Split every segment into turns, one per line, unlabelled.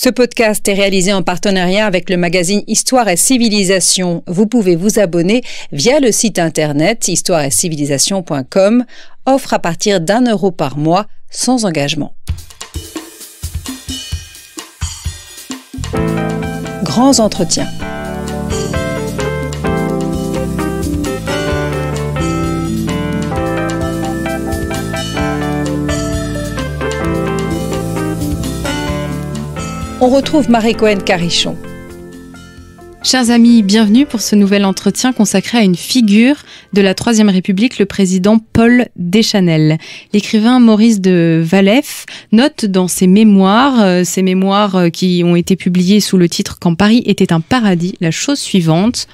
Ce podcast est réalisé en partenariat avec le magazine Histoire et Civilisation. Vous pouvez vous abonner via le site internet histoireetcivilisation.com, offre à partir d'un euro par mois sans engagement. Grands entretiens. on retrouve Marie Cohen-Carichon. Chers amis, bienvenue pour ce nouvel entretien consacré à une figure de la Troisième République, le président Paul Deschanel. L'écrivain Maurice de Valef note dans ses mémoires, euh, ses mémoires euh, qui ont été publiées sous le titre Quand Paris était un paradis, la chose suivante.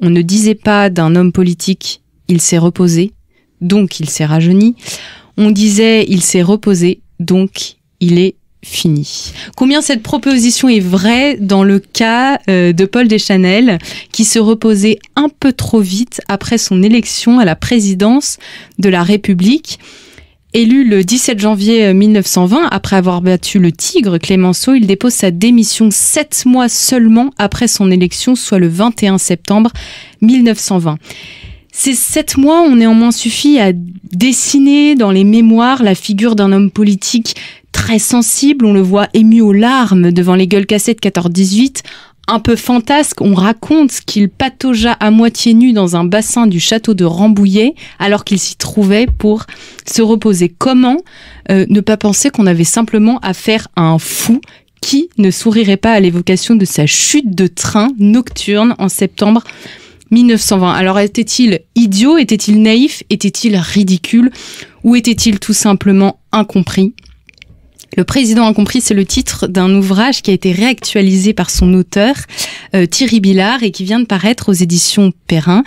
On ne disait pas d'un homme politique, il s'est reposé, donc il s'est rajeuni. On disait il s'est reposé, donc il est fini. Combien cette proposition est vraie dans le cas euh, de Paul Deschanel, qui se reposait un peu trop vite après son élection à la présidence de la République Élu le 17 janvier 1920, euh, après avoir battu le Tigre, Clémenceau, il dépose sa démission sept mois seulement après son élection, soit le 21 septembre 1920. Ces sept mois ont néanmoins suffi à dessiner dans les mémoires la figure d'un homme politique très sensible, on le voit ému aux larmes devant les gueules cassées de 14-18, un peu fantasque, on raconte qu'il pataugea à moitié nu dans un bassin du château de Rambouillet alors qu'il s'y trouvait pour se reposer. Comment euh, ne pas penser qu'on avait simplement affaire à un fou qui ne sourirait pas à l'évocation de sa chute de train nocturne en septembre 1920. Alors était-il idiot, était-il naïf, était-il ridicule ou était-il tout simplement incompris le président incompris, c'est le titre d'un ouvrage qui a été réactualisé par son auteur, euh, Thierry Billard, et qui vient de paraître aux éditions Perrin.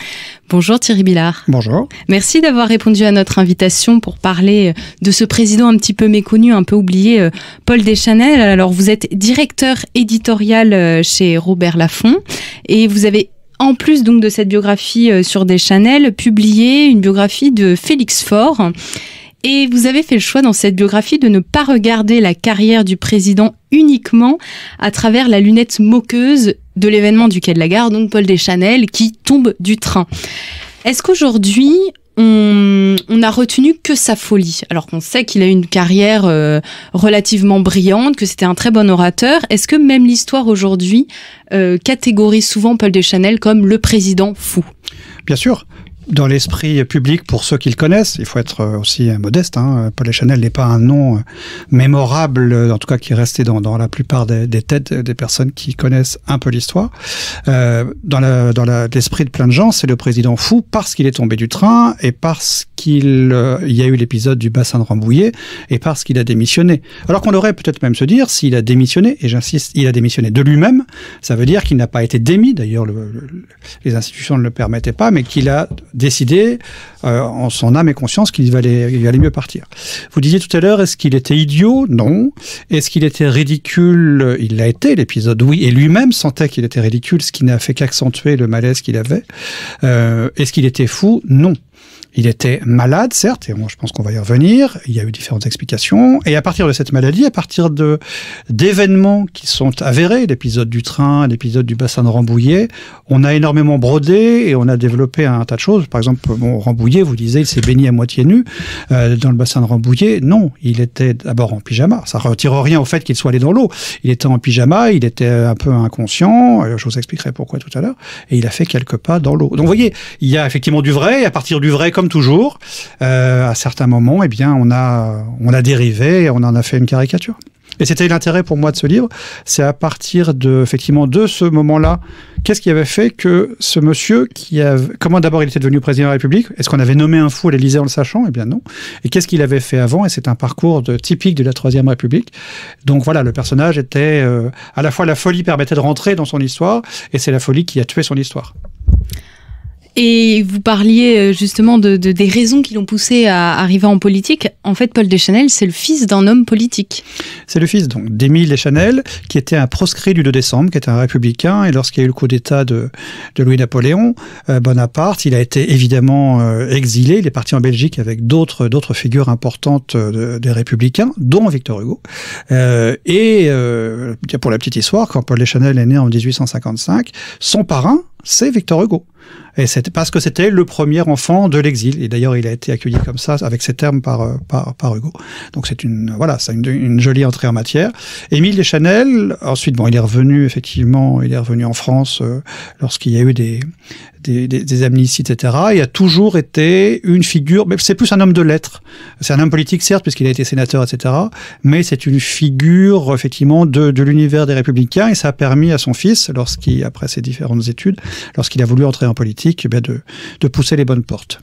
Bonjour Thierry Billard. Bonjour. Merci d'avoir répondu à notre invitation pour parler euh, de ce président un petit peu méconnu, un peu oublié, euh, Paul Deschanel. Alors vous êtes directeur éditorial chez Robert Laffont et vous avez en plus donc de cette biographie sur Deschanel, publié une biographie de Félix Faure. Et vous avez fait le choix dans cette biographie de ne pas regarder la carrière du président uniquement à travers la lunette moqueuse de l'événement du quai de la gare, donc Paul Deschanel, qui tombe du train. Est-ce qu'aujourd'hui, on, on, a retenu que sa folie, alors qu'on sait qu'il a eu une carrière euh, relativement brillante, que c'était un très bon orateur. Est-ce que même l'histoire aujourd'hui euh, catégorise souvent Paul Deschanel comme le président fou
Bien sûr, dans l'esprit public pour ceux qui le connaissent. Il faut être euh, aussi modeste. Hein. Paul Chanel n'est pas un nom euh, mémorable, euh, en tout cas qui est resté dans, la plupart des, têtes des personnes qui connaissent un peu l'histoire. Euh, dans l'esprit dans la, de plein de gens, c'est le président fou parce qu'il est tombé du train et parce qu'il y a eu l'épisode du bassin de Rambouillet et parce qu'il a démissionné. Alors qu'on aurait peut-être même se dire, s'il a démissionné, et j'insiste, il a démissionné de lui-même, ça veut dire qu'il n'a pas été démis, d'ailleurs les institutions ne le permettaient pas, mais qu'il a décidé euh, en son âme et conscience qu'il valait, il mieux partir. Vous disiez tout à l'heure, est-ce qu'il était idiot Non. Est-ce qu'il était ridicule Il l'a été, l'épisode, oui. Et lui-même sentait qu'il était ridicule, ce qui n'a fait qu'accentuer le malaise qu'il avait. Euh, est-ce qu'il était fou Non. Il était malade, certes, et moi je pense qu'on va y revenir. Il y a eu différentes explications. Et à partir de cette maladie, à partir de d'événements qui sont avérés, l'épisode du train, l'épisode du bassin de Rambouillet, on a énormément brodé et on a développé un tas de choses. Par exemple, bon, Rambouillet, vous disiez, il s'est baigné à moitié nu euh, dans le bassin de Rambouillet. Non, il était d'abord en pyjama. Ça ne retire rien au fait qu'il soit allé dans l'eau. Il était en pyjama, il était un peu inconscient. Euh, je vous expliquerai pourquoi tout à l'heure. Et il a fait quelques pas dans l'eau. Donc vous voyez, il y a effectivement du vrai. à partir du vrai, comme toujours, euh, à certains moments, eh bien, on a, on a dérivé, on en a fait une caricature. Et c'était l'intérêt pour moi de ce livre, c'est à partir de effectivement de ce moment-là, qu'est-ce qui avait fait que ce monsieur qui comment d'abord il était devenu président de la République, est-ce qu'on avait nommé un fou à l'Élysée en le sachant Eh bien non. Et qu'est-ce qu'il avait fait avant Et c'est un parcours de, typique de la troisième République. Donc voilà, le personnage était euh, à la fois la folie permettait de rentrer dans son histoire et c'est la folie qui a tué son histoire.
Et vous parliez euh, justement de, des raisons qui l'ont poussé à arriver en politique. En fait, Paul Deschanel, c'est le fils d'un homme politique. C'est le fils donc d'Émile
Deschanel, qui était un proscrit du 2 décembre, qui était un républicain. Et lorsqu'il y a eu le coup d'État de, Louis-Napoléon, euh, Bonaparte, il a été évidemment euh, exilé. Il est parti en Belgique avec d'autres figures importantes des républicains, dont Victor Hugo. et pour la petite histoire, quand Paul Deschanel est né en 1855, son parrain, c'est Victor Hugo. Et c'était parce que c'était le premier enfant de l'exil. Et d'ailleurs, il a été accueilli comme ça, avec ces termes, par, euh, par, Hugo. Donc c'est une, voilà, c'est une, jolie entrée en matière. Émile Deschanel, ensuite, bon, il est revenu, effectivement, il est revenu en France euh, lorsqu'il y a eu des, des, des, etc., il a toujours été une figure, mais c'est plus un homme de lettres. C'est un homme politique, certes, puisqu'il a été sénateur, etc., mais c'est une figure, effectivement, de, l'univers des républicains, et ça a permis à son fils, lorsqu'il, après ses différentes études, lorsqu'il a voulu entrer en politique, eh de pousser les bonnes portes.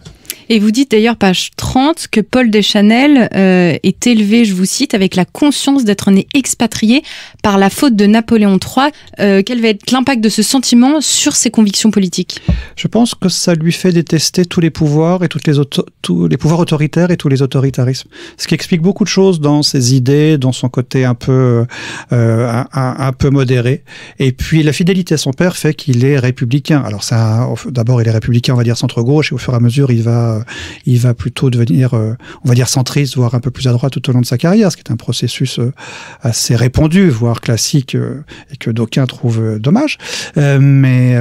Et vous dites d'ailleurs, page 30, que Paul Deschanel euh, est élevé, je vous cite, avec la conscience d'être né expatrié par la faute de Napoléon III. Euh, quel va être l'impact de ce sentiment sur ses convictions politiques
Je pense que ça lui fait détester tous les pouvoirs et toutes les tous les pouvoirs autoritaires et tous les autoritarismes. Ce qui explique beaucoup de choses dans ses idées, dans son côté un peu, euh, un, un, peu modéré. Et puis la fidélité à son père fait qu'il est républicain. Alors ça, d'abord il est républicain, on va dire centre-gauche, et au fur et à mesure il va euh, il va plutôt devenir, euh, on va dire, centriste, voire un peu plus à droite tout au long de sa carrière, ce qui est un processus euh, assez répandu, voire classique, et que d'aucuns trouvent dommage. mais,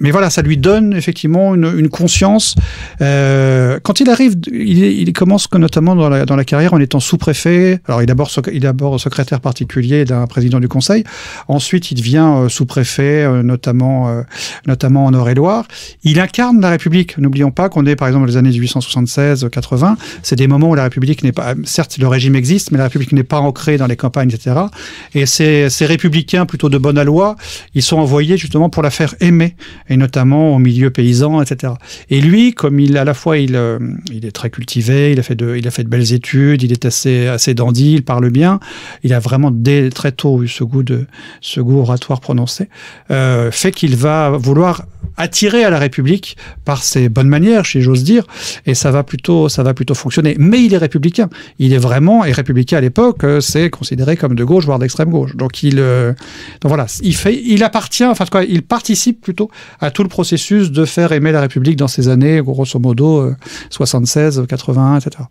mais voilà, ça lui donne effectivement une, conscience. quand il arrive, il, commence notamment dans la, carrière en étant sous-préfet. Alors, il est d'abord il d'abord secrétaire particulier d'un président du conseil. Ensuite, il devient sous-préfet, notamment, notamment en or et loire Il incarne la République. N'oublions pas qu'on est, par exemple, les années 1876-80, c'est des moments où la République n'est pas, certes le régime existe, mais la République n'est pas ancrée dans les campagnes, etc. Et ces, républicains plutôt de bonne loi, ils sont envoyés justement pour la faire aimer, et notamment au milieu paysan, etc. Et lui, comme il à la fois il, euh, est très cultivé, il a fait de, belles études, il est assez dandy, il parle bien, il a vraiment dès très tôt eu ce goût de ce goût oratoire prononcé, euh, fait qu'il va vouloir attiré à la République par ses bonnes manières, si j'ose dire, et ça va plutôt, ça va plutôt fonctionner. Mais il est républicain. Il est vraiment, et républicain à l'époque, euh, c'est considéré comme de gauche, voire d'extrême gauche. Donc il, euh, donc voilà, il fait, il appartient, enfin, quoi, il participe plutôt à tout le processus de faire aimer la République dans ces années, grosso modo, 76, 81, etc.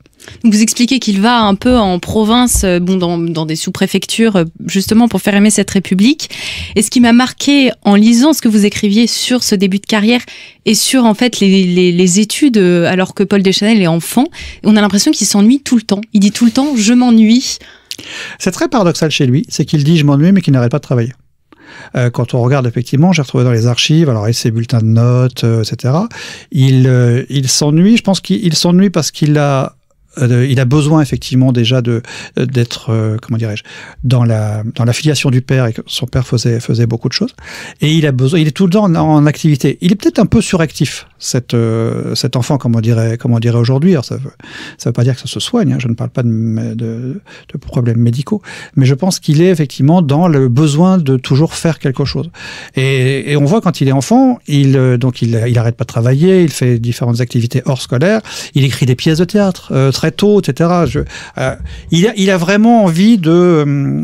Vous expliquez qu'il va un peu en province, euh, bon, dans, dans des sous-préfectures, justement pour faire aimer cette République. Et ce qui m'a marqué en lisant ce que vous écriviez sur ce début de carrière et sur en fait les, études, euh, alors que Paul Deschanel est enfant, on a l'impression qu'il s'ennuie tout le temps. Il dit tout le temps je m'ennuie. C'est très paradoxal chez lui, c'est qu'il
dit je m'ennuie mais qu'il n'arrête pas de travailler euh, quand on regarde effectivement, j'ai retrouvé dans les archives, alors et ses bulletins de notes, euh, etc. Il, il s'ennuie. Je pense qu'il s'ennuie parce qu'il a il a besoin effectivement déjà de d'être euh, comment dirais-je dans la dans l'affiliation filiation du père et que son père faisait faisait beaucoup de choses et il a besoin il est tout le temps en, activité. Il est peut-être un peu suractif cet euh, cet enfant comme on dirait aujourd'hui. ça veut ça veut pas dire que ça se soigne. Hein. je ne parle pas de, de, problèmes médicaux, mais je pense qu'il est effectivement dans le besoin de toujours faire quelque chose. Et, et on voit quand il est enfant, il euh, donc il il arrête pas de travailler, il fait différentes activités hors scolaires, il écrit des pièces de théâtre très etc. Euh, il, a, vraiment envie de euh,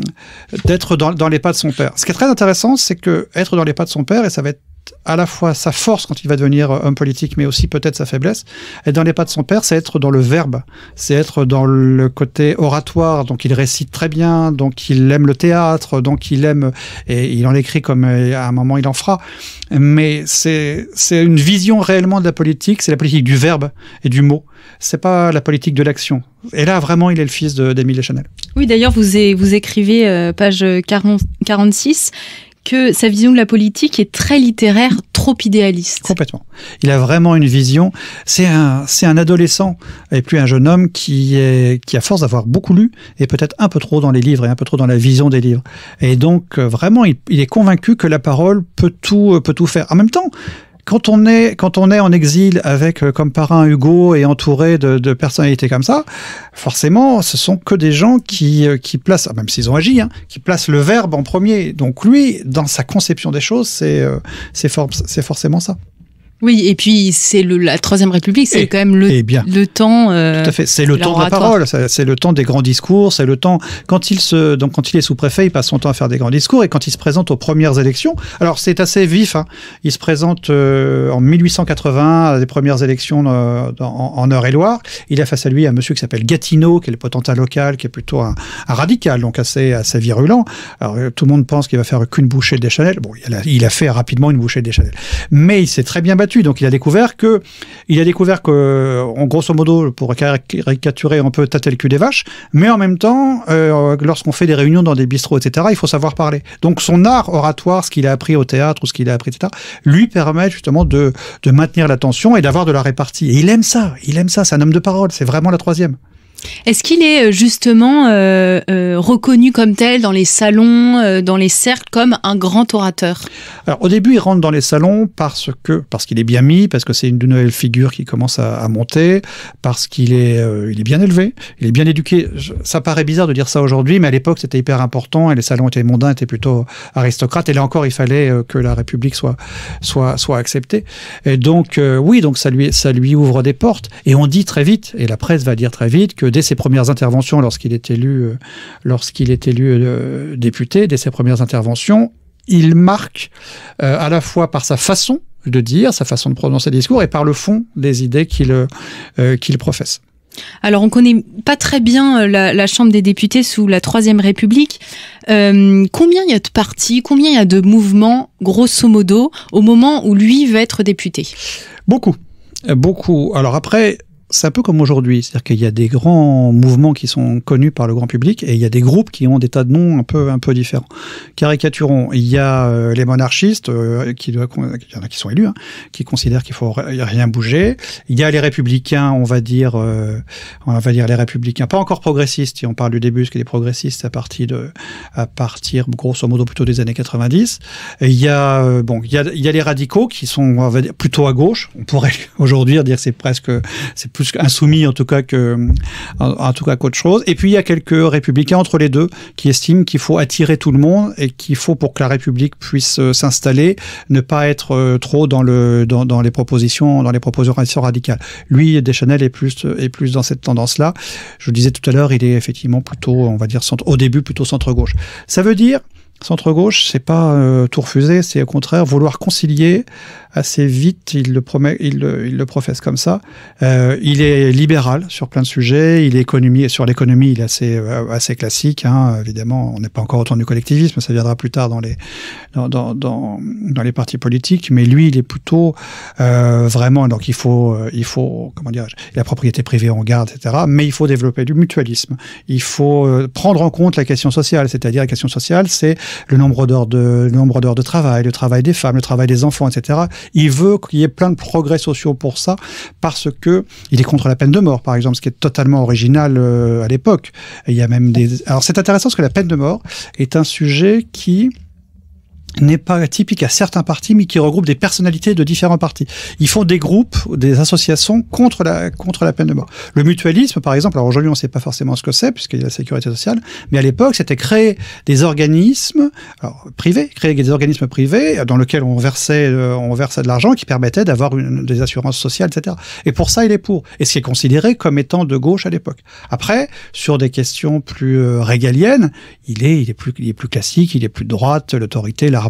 d'être dans, dans les pas de son père. Ce qui est très intéressant, c'est que être dans les pas de son père, et ça va être à la fois sa force quand il va devenir euh, homme politique, mais aussi peut-être sa faiblesse, et dans les pas de son père, c'est être dans le verbe, c'est être dans le côté oratoire. Donc il récite très bien, donc il aime le théâtre, donc il aime et il en écrit comme euh, à un moment il en fera. Mais c'est une vision réellement de la politique, c'est la politique du verbe et du mot. C'est pas la politique de l'action. Et là, vraiment, il est le fils d'Émile Chanel.
Oui, d'ailleurs, vous, vous écrivez, euh, page 40, 46, que sa vision de la politique est très littéraire, trop idéaliste. Complètement.
Il a vraiment une vision. C'est un, adolescent et plus un jeune homme qui est, qui à force d'avoir beaucoup lu est peut-être un peu trop dans les livres et un peu trop dans la vision des livres. Et donc euh, vraiment, il, est convaincu que la parole peut tout, euh, peut tout faire. En même temps, quand on est quand on est en exil avec euh, comme parrain Hugo et entouré de, personnalités comme ça, forcément, ce sont que des gens qui euh, qui placent, ah, même s'ils ont agi, hein, qui placent le verbe en premier. Donc lui, dans sa conception des choses, c'est euh, c'est forcément ça.
Oui, et puis c'est la Troisième République, c'est eh, quand même le, eh bien, le temps. Euh, tout à fait, c'est le temps de la parole,
c'est le temps des grands discours, c'est le temps quand il se donc quand il est sous-préfet, il passe son temps à faire des grands discours et quand il se présente aux premières élections, alors c'est assez vif. Hein. il se présente euh, en 1880 à des premières élections euh, en, en Eure-et-Loire. Il a face à lui un monsieur qui s'appelle Gatineau, qui est le potentat local, qui est plutôt un, radical, donc assez assez virulent. Alors tout le monde pense qu'il va faire qu'une bouchée de Deschanel. Bon, il a, fait rapidement une bouchée de Deschanel, mais il s'est très bien battu. Donc il a découvert que, il a découvert que, euh, en grosso modo, pour caricaturer un peu tâter le cul des vaches, mais en même temps, euh, lorsqu'on fait des réunions dans des bistrots, etc., il faut savoir parler. Donc son art oratoire, ce qu'il a appris au théâtre ou ce qu'il a appris, etc., lui permet justement de, de maintenir l'attention et d'avoir de la répartie. Et il aime ça, il aime ça, c'est un homme de parole, c'est vraiment la troisième.
Est-ce qu'il est euh, justement euh, euh, reconnu comme tel dans les salons, dans les cercles, comme un grand orateur Alors au début,
il rentre dans les salons parce que parce qu'il est bien mis, parce que c'est une nouvelle figure qui commence à, monter, parce qu'il est il est bien élevé, il est bien éduqué. ça paraît bizarre de dire ça aujourd'hui, mais à l'époque c'était hyper important et les salons étaient mondains, étaient plutôt aristocrates. Et là encore, il fallait que la République soit soit soit acceptée. Et donc oui, donc ça lui ça lui ouvre des portes. Et on dit très vite, et la presse va dire très vite que dès ses premières interventions, lorsqu'il est élu, euh, lorsqu'il est élu euh, député, dès ses premières interventions, il marque euh, à la fois par sa façon de dire, sa façon de prononcer le discours et par le fond des idées qu'il qu'il professe.
Alors, on connaît pas très bien la, Chambre des députés sous la Troisième République. combien il y a de partis, combien il y a de mouvements, grosso modo, au moment où lui va être député Beaucoup.
Beaucoup. Alors après, c'est un peu comme aujourd'hui. C'est-à-dire qu'il y a des grands mouvements qui sont connus par le grand public et il y a des groupes qui ont des tas de noms un peu, un peu différents. Caricaturons, il y a euh, les monarchistes, euh, qui, il y en a qui sont élus, hein, qui considèrent qu'il faut rien bouger. Il y a les républicains, on va dire, euh, on va dire les républicains, pas encore progressistes, on parle du début, parce que les progressistes à partir de, à partir, grosso modo, plutôt des années 90. il y a, bon, il y a, il y a les radicaux qui sont, on va dire, plutôt à gauche. On pourrait aujourd'hui dire c'est presque, c'est plus insoumis en tout cas que en, tout cas qu'autre chose. Et puis il y a quelques républicains entre les deux qui estiment qu'il faut attirer tout le monde et qu'il faut pour que la République puisse euh, s'installer, ne pas être euh, trop dans le dans, les propositions dans les propositions radicales. Lui, Deschanel est plus est plus dans cette tendance là. Je le disais tout à l'heure, il est effectivement plutôt on va dire centre, au début plutôt centre gauche. Ça veut dire Centre-gauche, c'est pas euh, tout refuser, c'est au contraire vouloir concilier assez vite, il le, promet, il le, il le professe comme ça. Euh, il est libéral sur plein de sujets, il est économie, sur l'économie, il est assez, euh, assez classique, hein, évidemment, on n'est pas encore autant du collectivisme, ça viendra plus tard dans les, dans, dans, dans, dans les partis politiques, mais lui, il est plutôt euh, vraiment, donc il faut, il faut, comment dire, la propriété privée en garde, etc., mais il faut développer du mutualisme, il faut prendre en compte la question sociale, c'est-à-dire la question sociale, c'est le nombre d'heures de, nombre d'heures de travail, le travail des femmes, le travail des enfants, etc. Il veut qu'il y ait plein de progrès sociaux pour ça parce que il est contre la peine de mort, par exemple, ce qui est totalement original euh, à l'époque. Il y a même des, alors c'est intéressant parce que la peine de mort est un sujet qui n'est pas typique à certains partis, mais qui regroupe des personnalités de différents partis. Ils font des groupes, des associations contre la contre la peine de mort. Le mutualisme, par exemple, alors aujourd'hui on ne sait pas forcément ce que c'est puisqu'il y a la sécurité sociale, mais à l'époque c'était créer des organismes privés, créer des organismes privés dans lesquels on versait euh, on versait de l'argent qui permettait d'avoir des assurances sociales, etc. Et pour ça il est pour, et ce qui est considéré comme étant de gauche à l'époque. Après, sur des questions plus euh, régaliennes, il est il est plus il est plus classique, il est plus droite, l'autorité, la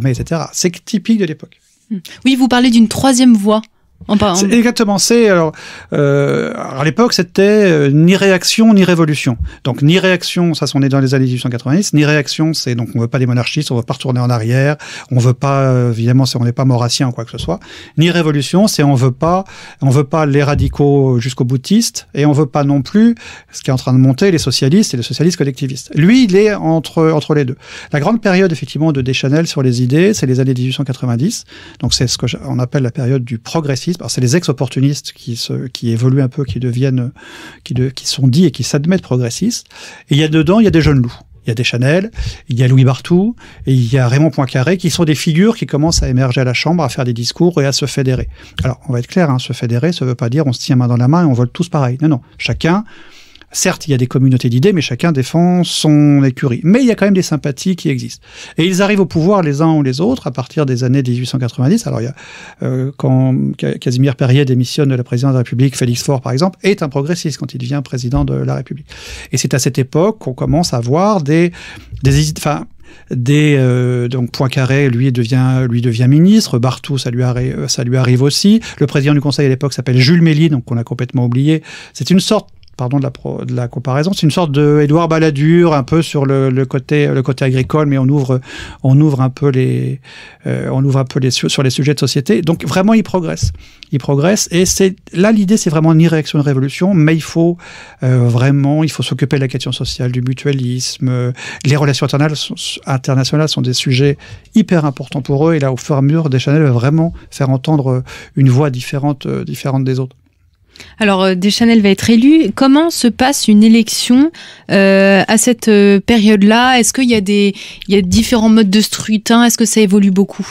c'est typique de l'époque.
Hmm. Oui, vous parlez d'une troisième voie on parle,
Exactement. C'est alors euh, à l'époque c'était euh, ni réaction ni révolution. Donc ni réaction, ça on est dans les années 1890. Ni réaction, c'est donc on veut pas des monarchistes, on veut pas retourner en arrière, on veut pas euh, évidemment on n'est pas maurassien ou quoi que ce soit. Ni révolution, c'est on veut pas, on veut pas les radicaux jusqu'aux boutistes et on veut pas non plus ce qui est en train de monter les socialistes et les socialistes collectivistes. Lui, il est entre entre les deux. La grande période effectivement de Deschanel sur les idées, c'est les années 1890. Donc c'est ce que on appelle la période du progressisme c'est les ex-opportunistes qui se, qui évoluent un peu, qui deviennent, qui qui sont dits et qui s'admettent progressistes. Et il y a dedans, il y a des jeunes loups. Il y a des Chanel, il y a Louis Bartou, et il y a Raymond Poincaré, qui sont des figures qui commencent à émerger à la Chambre, à faire des discours et à se fédérer. Alors, on va être clair, hein, se fédérer, ça veut pas dire on se tient main dans la main et on vole tous pareil. Non, non. Chacun Certes, il y a des communautés d'idées, mais chacun défend son écurie. Mais il y a quand même des sympathies qui existent. Et ils arrivent au pouvoir les uns ou les autres à partir des années 1890. Alors, il y a, euh, quand Casimir Perrier démissionne de la présidence de la République, Félix Faure, par exemple, est un progressiste quand il devient président de la République. Et c'est à cette époque qu'on commence à voir des, des, enfin, des euh, donc Poincaré lui devient lui devient ministre Bartou ça lui arrive ça lui arrive aussi le président du conseil à l'époque s'appelle Jules Méli donc on a complètement oublié c'est une sorte pardon de la, pro, de la comparaison, c'est une sorte de Édouard Balladur, un peu sur le, le, côté le côté agricole, mais on ouvre on ouvre un peu les euh, on ouvre un peu les sur les sujets de société. Donc vraiment, il progresse, il progresse, et c'est là l'idée, c'est vraiment ni réaction ni révolution, mais il faut euh, vraiment il faut s'occuper de la question sociale, du mutualisme, les relations internationales sont, internationales sont des sujets hyper importants pour eux, et là au fur et à mesure, Deschanel va vraiment faire entendre une voix différente euh, différente des autres.
Alors, euh, Deschanel va être élu. Comment se passe une élection euh, à cette euh, période-là Est-ce qu'il y a des il y a différents modes de scrutin Est-ce que ça évolue beaucoup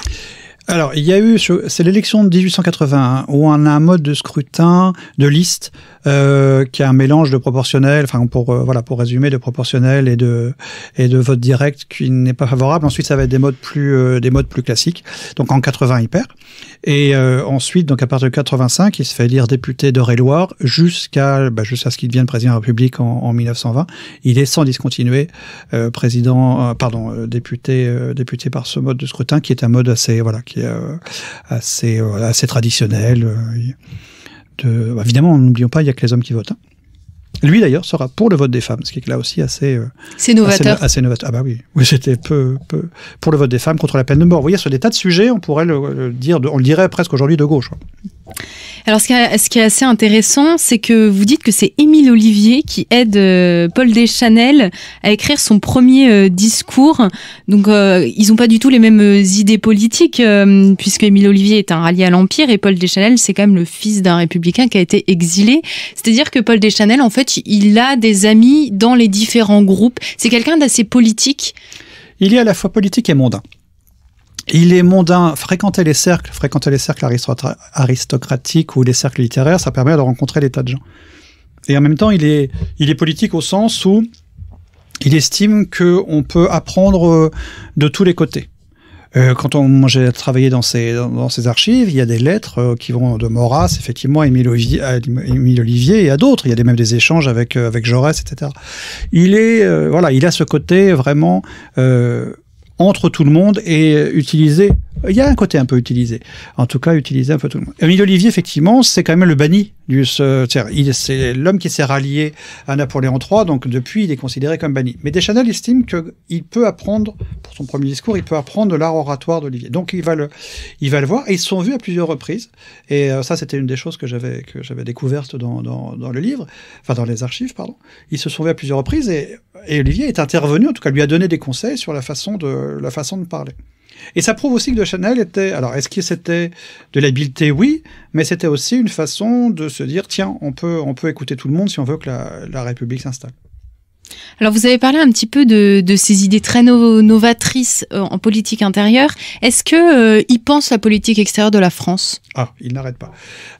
alors, il y a eu, c'est l'élection de 1881, où on a un mode de scrutin de liste euh, qui a un mélange de proportionnel, enfin pour euh, voilà pour résumer, de proportionnel et de et de vote direct qui n'est pas favorable. Ensuite, ça va être des modes plus euh, des modes plus classiques. Donc en 80, il perd. Et ensuite, donc à partir de 85, il se fait élire député d'Eure-et-Loire jusqu'à bah, jusqu'à ce qu'il devienne président de la République en, 1920. Il est sans discontinuer président, pardon, député député par ce mode de scrutin qui est un mode assez voilà qui est assez assez traditionnel. Bah, évidemment, n'oublions pas, il n'y a que les hommes qui votent. Hein. Lui d'ailleurs sera pour le vote des femmes, ce qui est là aussi assez. Euh,
c'est novateur.
Assez, novateur. Ah bah oui, oui c'était peu, peu, Pour le vote des femmes contre la peine de mort. Vous voyez, sur des tas de sujets, on pourrait le, dire, on le dirait presque aujourd'hui de gauche.
Alors, ce qui, est, assez intéressant, c'est que vous dites que c'est Émile Olivier qui aide euh, Paul Deschanel à écrire son premier euh, discours. Donc, euh, ils n'ont pas du tout les mêmes idées politiques, puisque Émile Olivier est un rallié à l'Empire et Paul Deschanel, c'est quand même le fils d'un républicain qui a été exilé. C'est-à-dire que Paul Deschanel, en fait, il a des amis dans les différents groupes. C'est quelqu'un d'assez politique. Il est à la fois
politique et mondain. Il est mondain. Fréquenter les cercles, fréquenter les cercles aristocratiques ou les cercles littéraires, ça permet de rencontrer des tas de gens. Et en même temps, il est, il est politique au sens où il estime que on peut apprendre euh, de tous les côtés. Euh, quand on, j'ai travaillé dans ces, dans, archives, il y a des lettres euh, qui vont de Maurras, effectivement, à Émile Olivier, et à d'autres. Il y a des, même des échanges avec, avec Jaurès, etc. Il est, voilà, il a ce côté vraiment entre tout le monde et utiliser. Il y a un côté un peu utilisé. En tout cas, utiliser un peu tout le monde. Olivier, effectivement, c'est quand même le banni du. Euh, c'est l'homme qui s'est rallié à Napoléon III, donc depuis, il est considéré comme banni. Mais Deschanel estime qu'il peut apprendre, pour son premier discours, il peut apprendre de l'art oratoire d'Olivier. Donc il va, le, il va le voir. Et ils se sont vus à plusieurs reprises. Et euh, ça, c'était une des choses que j'avais découvertes dans, dans, dans le livre, enfin dans les archives, pardon. Ils se sont vus à plusieurs reprises. Et et Olivier est intervenu, en tout cas lui a donné des conseils sur la façon de, la façon de parler. Et ça prouve aussi que De Chanel était. Alors, est-ce que c'était de l'habileté Oui, mais c'était aussi une façon de se dire tiens, on peut, on peut écouter tout le monde si on veut que la, la République s'installe.
Alors vous avez parlé un petit peu de, ces idées très novatrices euh, en politique intérieure. Est-ce que euh, il pense la politique extérieure de la France
Ah, il n'arrête pas.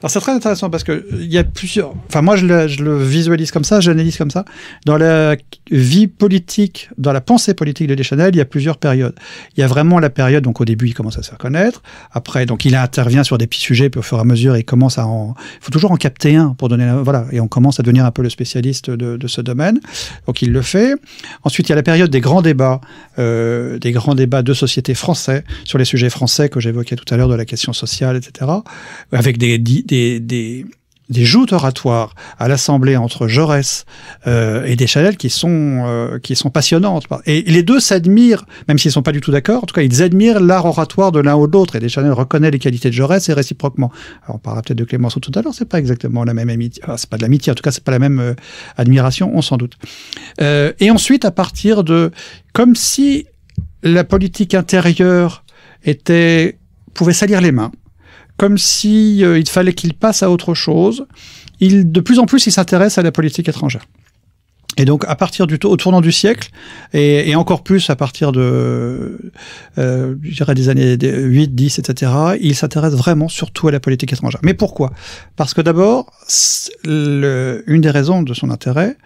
Alors c'est très intéressant parce que il y a plusieurs. Enfin moi je le, visualise comme ça, j'analyse comme ça. Dans la vie politique, dans la pensée politique de Deschanel, il y a plusieurs périodes. Il y a vraiment la période donc au début il commence à se faire connaître. Après donc il intervient sur des petits sujets puis au fur et à mesure il commence à en. Il faut toujours en capter un pour donner la... voilà et on commence à devenir un peu le spécialiste de, de ce domaine. Donc il il le fait. Ensuite, il y a la période des grands débats, euh, des grands débats de société français sur les sujets français que j'évoquais tout à l'heure de la question sociale, etc. Avec des, des, des joutes oratoires à l'Assemblée entre Jaurès euh, et Deschanel qui sont euh, qui sont passionnantes. Et les deux s'admirent, même s'ils sont pas du tout d'accord. En tout cas, ils admirent l'art oratoire de l'un ou de l'autre. Et Deschanel reconnaît les qualités de Jaurès et réciproquement. Alors, on parlera peut-être de Clémenceau tout à l'heure. C'est pas exactement la même amitié. c'est pas de l'amitié. En tout cas, c'est pas la même euh, admiration. On s'en doute. et ensuite, à partir de comme si la politique intérieure était pouvait salir les mains comme si euh, il fallait qu'il passe à autre chose. Il, de plus en plus, il s'intéresse à la politique étrangère. Et donc, à partir du au tournant du siècle, et, encore plus à partir de, euh, dirais des années 8, 10, etc., il s'intéresse vraiment surtout à la politique étrangère. Mais pourquoi Parce que d'abord, une des raisons de son intérêt,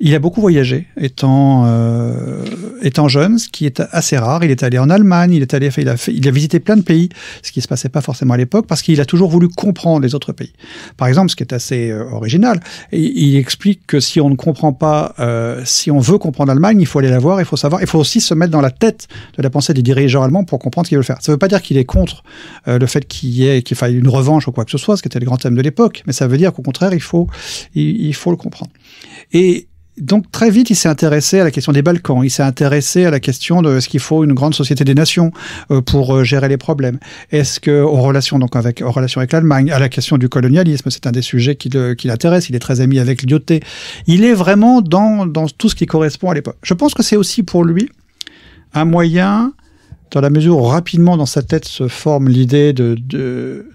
il a beaucoup voyagé, étant, euh, étant jeune, ce qui est assez rare. Il est allé en Allemagne, il, est allé, il, a, il a visité plein de pays, ce qui ne se passait pas forcément à l'époque, parce qu'il a toujours voulu comprendre les autres pays. Par exemple, ce qui est assez euh, original, il, explique que si on ne comprend pas, euh, si on veut comprendre l'Allemagne, il faut aller la voir, il faut savoir, il faut aussi se mettre dans la tête de la pensée des dirigeants allemands pour comprendre ce qu'ils veulent faire. Ça ne veut pas dire qu'il est contre le fait qu'il y ait qu'il faille une revanche ou quoi que ce soit, ce qui était le grand thème de l'époque, mais ça veut dire qu'au contraire, il faut, il faut le comprendre. Et donc très vite, il s'est intéressé à la question des Balkans, il s'est intéressé à la question de ce qu'il faut une grande société des nations euh, pour euh, gérer les problèmes. Est-ce que aux relations donc avec aux relations avec l'Allemagne, à la question du colonialisme, c'est un des sujets qui l'intéresse. Il est très ami avec Lyoté. Il est vraiment dans dans tout ce qui correspond à l'époque. Je pense que c'est aussi pour lui un moyen dans la mesure où rapidement dans sa tête se forme l'idée de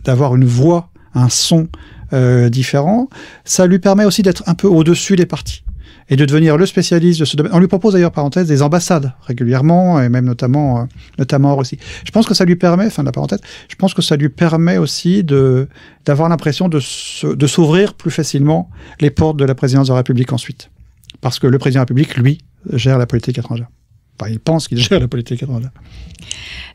d'avoir une voix, un son euh, différent. Ça lui permet aussi d'être un peu au-dessus des partis et de devenir le spécialiste de ce domaine. On lui propose d'ailleurs, parenthèse, des ambassades régulièrement et même notamment, euh, notamment en Russie. Je pense que ça lui permet, fin de la parenthèse, je pense que ça lui permet aussi de d'avoir l'impression de s'ouvrir plus facilement les portes de la présidence de la République ensuite. Parce que le président de la République, lui, gère la politique étrangère. Enfin, il pense qu'il gère la politique étrangère.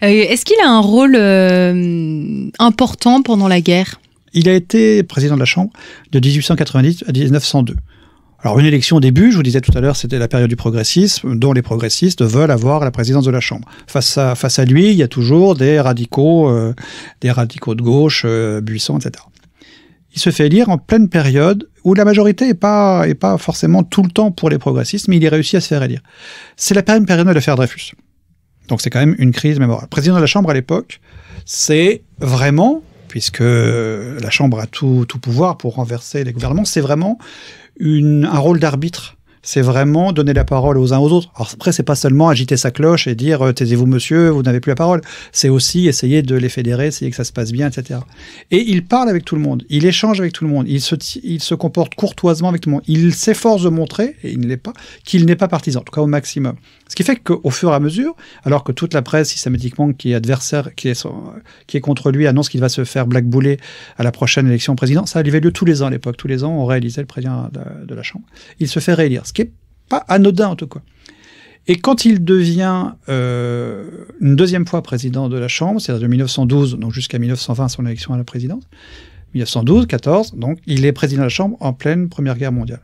Euh, est-ce qu'il a un rôle euh, important pendant la guerre
Il a été président de la Chambre de 1890 à 1902. Alors une élection au début, je vous disais tout à l'heure, c'était la période du progressisme, dont les progressistes veulent avoir la présidence de la Chambre. Face à, face à lui, il y a toujours des radicaux, euh, des radicaux de gauche, euh, Buisson, etc. Il se fait élire en pleine période où la majorité n'est pas, pas forcément tout le temps pour les progressistes, mais il est réussi à se faire élire. C'est la période de l'affaire Dreyfus. Donc c'est quand même une crise mémorable. Président de la Chambre à l'époque, c'est vraiment, puisque la Chambre a tout, tout pouvoir pour renverser les gouvernements, c'est vraiment une, un rôle d'arbitre c'est vraiment donner la parole aux uns aux autres. Alors après, c'est pas seulement agiter sa cloche et dire euh, taisez-vous monsieur, vous n'avez plus la parole. C'est aussi essayer de les fédérer, essayer que ça se passe bien, etc. Et il parle avec tout le monde, il échange avec tout le monde, il se, il se comporte courtoisement avec tout le monde, il s'efforce de montrer, et il ne l'est pas, qu'il n'est pas partisan, en tout cas au maximum. Ce qui fait qu'au fur et à mesure, alors que toute la presse systématiquement qui est adversaire, qui est, qui est contre lui, annonce qu'il va se faire blackbouler à la prochaine élection présidentielle, ça avait lieu tous les ans à l'époque, tous les ans on réalisait le président de la Chambre, il se fait réélire qui n'est pas anodin en tout cas. Et quand il devient euh, une deuxième fois président de la Chambre, c'est-à-dire de 1912 donc jusqu'à 1920 son élection à la présidence, 1912-14, donc il est président de la Chambre en pleine Première Guerre mondiale.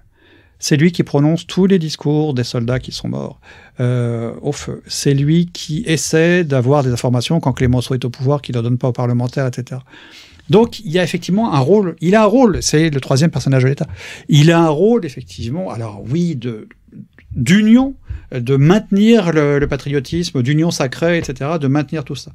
C'est lui qui prononce tous les discours des soldats qui sont morts euh, au feu. C'est lui qui essaie d'avoir des informations quand Clément est au pouvoir, qu'il ne donne pas aux parlementaires, etc. Donc, il y a effectivement un rôle. Il a un rôle. C'est le troisième personnage de l'État. Il a un rôle, effectivement. Alors, oui, de d'union, de maintenir le, le patriotisme, d'union sacrée, etc., de maintenir tout ça.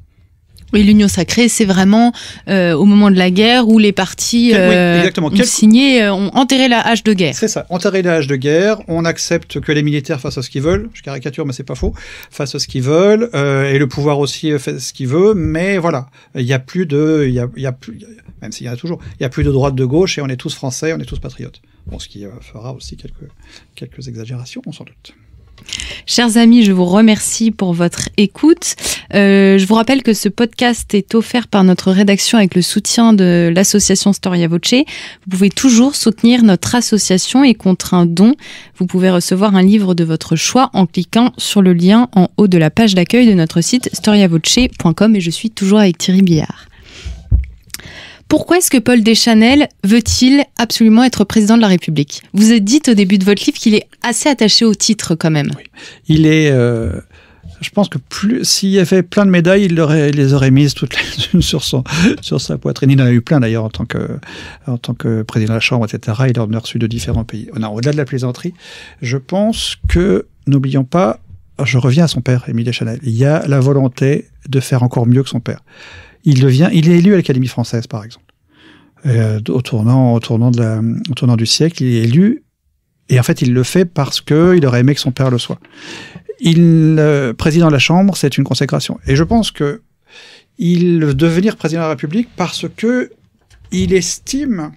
Oui, l'union sacrée, c'est vraiment euh, au moment de la guerre où les partis euh, ont signé, euh, ont enterré la hache de guerre. C'est ça,
enterré la hache de guerre. On accepte que les militaires fassent ce qu'ils veulent. Je caricature, mais c'est pas faux. Fassent ce qu'ils veulent euh, et le pouvoir aussi fait ce qu'il veut. Mais voilà, il n'y a plus de, il y a, y a plus, même s'il y en a toujours, il y a plus de droite de gauche et on est tous français, on est tous patriotes. Bon, ce qui fera aussi quelques quelques exagérations, on s'en doute.
Chers amis, je vous remercie pour votre écoute. Euh, je vous rappelle que ce podcast est offert par notre rédaction avec le soutien de l'association Storia Voce. Vous pouvez toujours soutenir notre association et contre un don, vous pouvez recevoir un livre de votre choix en cliquant sur le lien en haut de la page d'accueil de notre site storiavoce.com et je suis toujours avec Thierry Billard. Pourquoi est-ce que Paul Deschanel veut-il absolument être président de la République Vous êtes dit au début de votre livre qu'il est assez attaché au titre quand même.
Il est... Euh, je pense que plus s'il avait plein de médailles, il, aurait, les aurait mises toutes les sur, son, sur sa poitrine. Il en a eu plein d'ailleurs en tant que en tant que président de la Chambre, etc. Il en a reçu de différents pays. au-delà de la plaisanterie, je pense que n'oublions pas, je reviens à son père, Émile Deschanel. Il y a la volonté de faire encore mieux que son père il devient, il est élu à l'Académie française, par exemple. Euh, au tournant, du siècle, il est élu. Et en fait, il le fait parce qu'il aurait aimé que son père le soit. Il euh, président de la Chambre, c'est une consécration. Et je pense que il veut devenir président de la République parce que il estime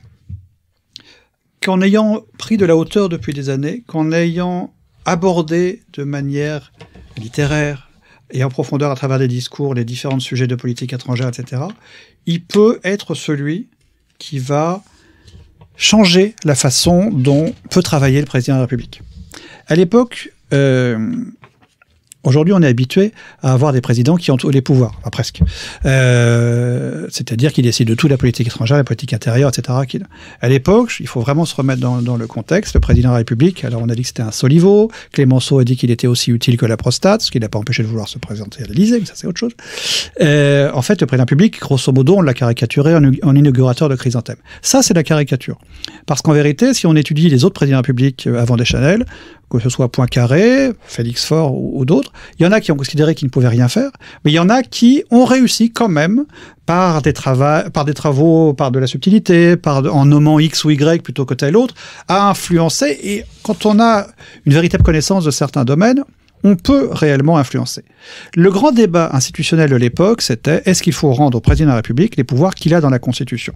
qu'en ayant pris de la hauteur depuis des années, qu'en ayant abordé de manière littéraire, et en profondeur à travers des discours, les différents sujets de politique étrangère, etc., il peut être celui qui va changer la façon dont peut travailler le président de la République. À l'époque, euh, Aujourd'hui, on est habitué à avoir des présidents qui ont tous les pouvoirs, presque. Euh, c'est-à-dire qu'ils décident de tout, la politique étrangère, la politique intérieure, etc. À l'époque, il faut vraiment se remettre dans, le contexte. Le président de la République, alors on a dit que c'était un soliveau, Clémenceau a dit qu'il était aussi utile que la prostate, ce qui n'a pas empêché de vouloir se présenter à l'Élysée, mais ça c'est autre chose. Euh, en fait, le président public, grosso modo, on l'a caricaturé en, inaugurateur de chrysanthème. Ça, c'est la caricature. Parce qu'en vérité, si on étudie les autres présidents de la République euh, avant Deschanel, que ce soit Poincaré, Félix Faure ou d'autres, il y en a qui ont considéré qu'ils ne pouvaient rien faire, mais il y en a qui ont réussi quand même par des, travaux, par de la subtilité, en nommant X ou Y plutôt que tel autre, à influencer. Et quand on a une véritable connaissance de certains domaines, on peut réellement influencer. Le grand débat institutionnel de l'époque, c'était est-ce qu'il faut rendre au président de la République les pouvoirs qu'il a dans la Constitution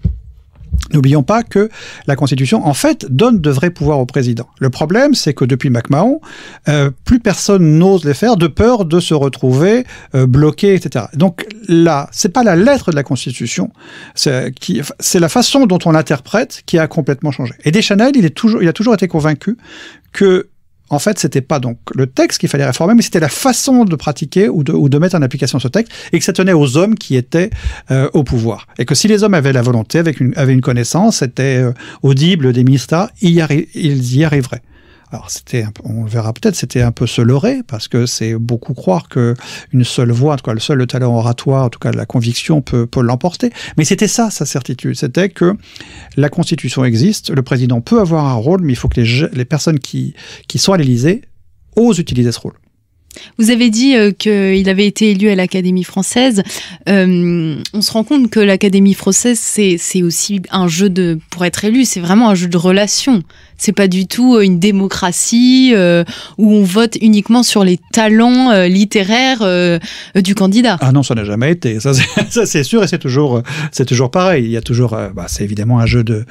N'oublions pas que la Constitution, en fait, donne de vrais pouvoirs au président. Le problème, c'est que depuis MacMahon, euh, plus personne n'ose les faire de peur de se retrouver euh, bloqué, etc. Donc là, c'est pas la lettre de la Constitution, c'est la façon dont on l'interprète qui a complètement changé. Et Deschanel, il, est toujours, il a toujours été convaincu que en fait, c'était pas donc le texte qu'il fallait réformer, mais c'était la façon de pratiquer ou de, mettre en application ce texte, et que ça tenait aux hommes qui étaient euh, au pouvoir. Et que si les hommes avaient la volonté, avec une, avaient une connaissance, étaient euh, audibles des ministères, ils y, ils y arriveraient. Alors c'était, on le verra peut-être, c'était un peu se leurrer parce que c'est beaucoup croire que une seule voix, en le seul talent oratoire, en tout cas la conviction peut, l'emporter. Mais c'était ça sa certitude, c'était que la Constitution existe, le président peut avoir un rôle, mais il faut que les, personnes qui sont à l'Élysée osent utiliser ce rôle.
Vous avez dit euh, qu'il avait été élu à l'Académie française. Euh, on se rend compte que l'Académie française, c'est aussi un jeu de... Pour être élu, c'est vraiment un jeu de relations. C'est pas du tout euh, une démocratie euh, où on vote uniquement sur les talents euh, littéraires du candidat.
Ah non, ça n'a jamais été. Ça, c'est sûr et c'est toujours, c'est toujours pareil. Il y a toujours, bah, c'est évidemment un jeu de,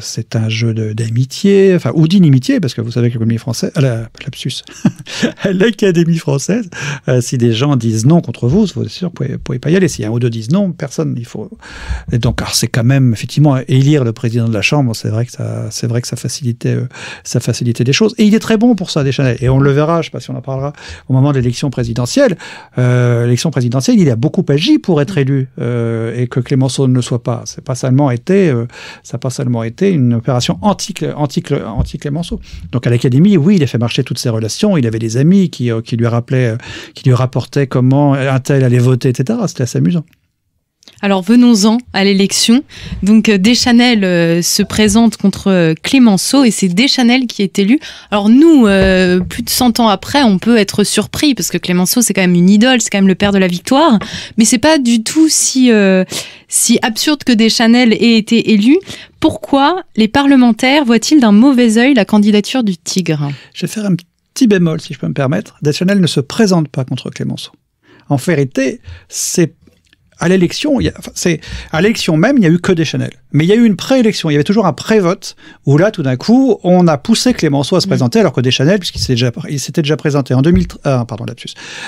c'est un jeu d'amitié, enfin ou d'inimitié, parce que vous savez que l'Académie française, la, l'Académie française, si des gens disent non contre vous, vous vous pouvez, pas y aller. Si un ou deux disent non, personne, il faut. Et donc, c'est quand même effectivement élire le président de la Chambre. C'est vrai que ça, c'est vrai que ça fait facilitait, euh, ça des choses. Et il est très bon pour ça, Deschanel. Et on le verra, je ne sais pas si on en parlera au moment de l'élection présidentielle. Euh, l'élection présidentielle, il a beaucoup agi pour être élu euh, et que Clémenceau ne le soit pas. C'est pas seulement été, ça n'a pas seulement été une opération anti-Clémenceau. Anti Donc à l'Académie, oui, il a fait marcher toutes ses relations. Il avait des amis qui, qui lui rappelaient, qui lui rapportaient comment un tel allait voter, etc. C'était assez amusant.
Alors venons-en à l'élection. Donc euh, Deschanel euh, se présente contre euh, Clémenceau et c'est Deschanel qui est élu. Alors nous, plus de 100 ans après, on peut être surpris parce que Clémenceau c'est quand même une idole, c'est quand même le père de la victoire, mais c'est pas du tout si si absurde que Deschanel ait été élu. Pourquoi les parlementaires voient-ils d'un mauvais oeil la candidature du Tigre
Je vais faire un petit bémol si je peux me permettre. Deschanel ne se présente pas contre Clémenceau. En vérité, c'est à l'élection, c'est à l'élection même, il n'y a eu que des Chanel. Mais il y a eu une préélection, il y avait toujours un pré-vote où là, tout d'un coup, on a poussé Clémenceau à se mm. présenter, alors que des Chanel, puisqu'il s'était déjà, il s'était déjà présenté en 2000, euh, pardon,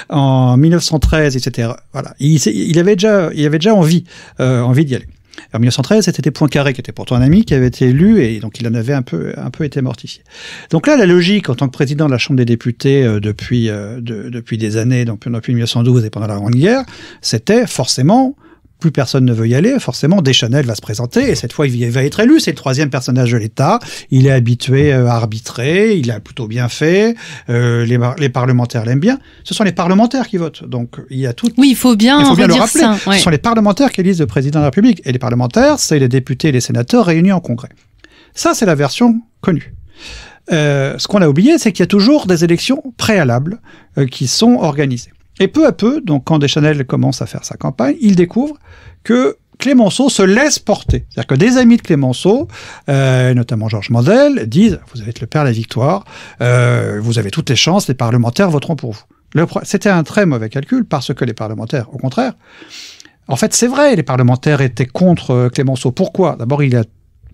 en 1913, etc. Voilà, il, avait déjà, il avait déjà envie, euh, envie d'y aller. En 1913, c'était Poincaré, qui était pourtant un ami, qui avait été élu, et donc il en avait un peu, un peu été mortifié. Donc là, la logique, en tant que président de la Chambre des députés euh, depuis, euh, depuis des années, donc depuis 1912 et pendant la Grande Guerre, c'était forcément plus personne ne veut y aller, forcément, Deschanel va se présenter, et cette fois, il va être élu. C'est le troisième personnage de l'État. Il est habitué euh, à arbitrer, il a plutôt bien fait, euh, les, parlementaires l'aiment bien. Ce sont les parlementaires qui votent. Donc, il y a tout. Oui,
il faut bien, il le rappeler. Ce sont les
parlementaires qui élisent le président de la République. Et les parlementaires, c'est les députés et les sénateurs réunis en congrès. Ça, c'est la version connue. Euh, ce qu'on a oublié, c'est qu'il y a toujours des élections préalables qui sont organisées. Et peu à peu, donc quand Deschanel commence à faire sa campagne, il découvre que Clémenceau se laisse porter. C'est-à-dire que des amis de Clémenceau, euh, notamment Georges Mandel, disent « Vous avez le père de la victoire, euh, vous avez toutes les chances, les parlementaires voteront pour vous ». C'était un très mauvais calcul parce que les parlementaires, au contraire, en fait c'est vrai, les parlementaires étaient contre euh, Clémenceau. Pourquoi D'abord, il a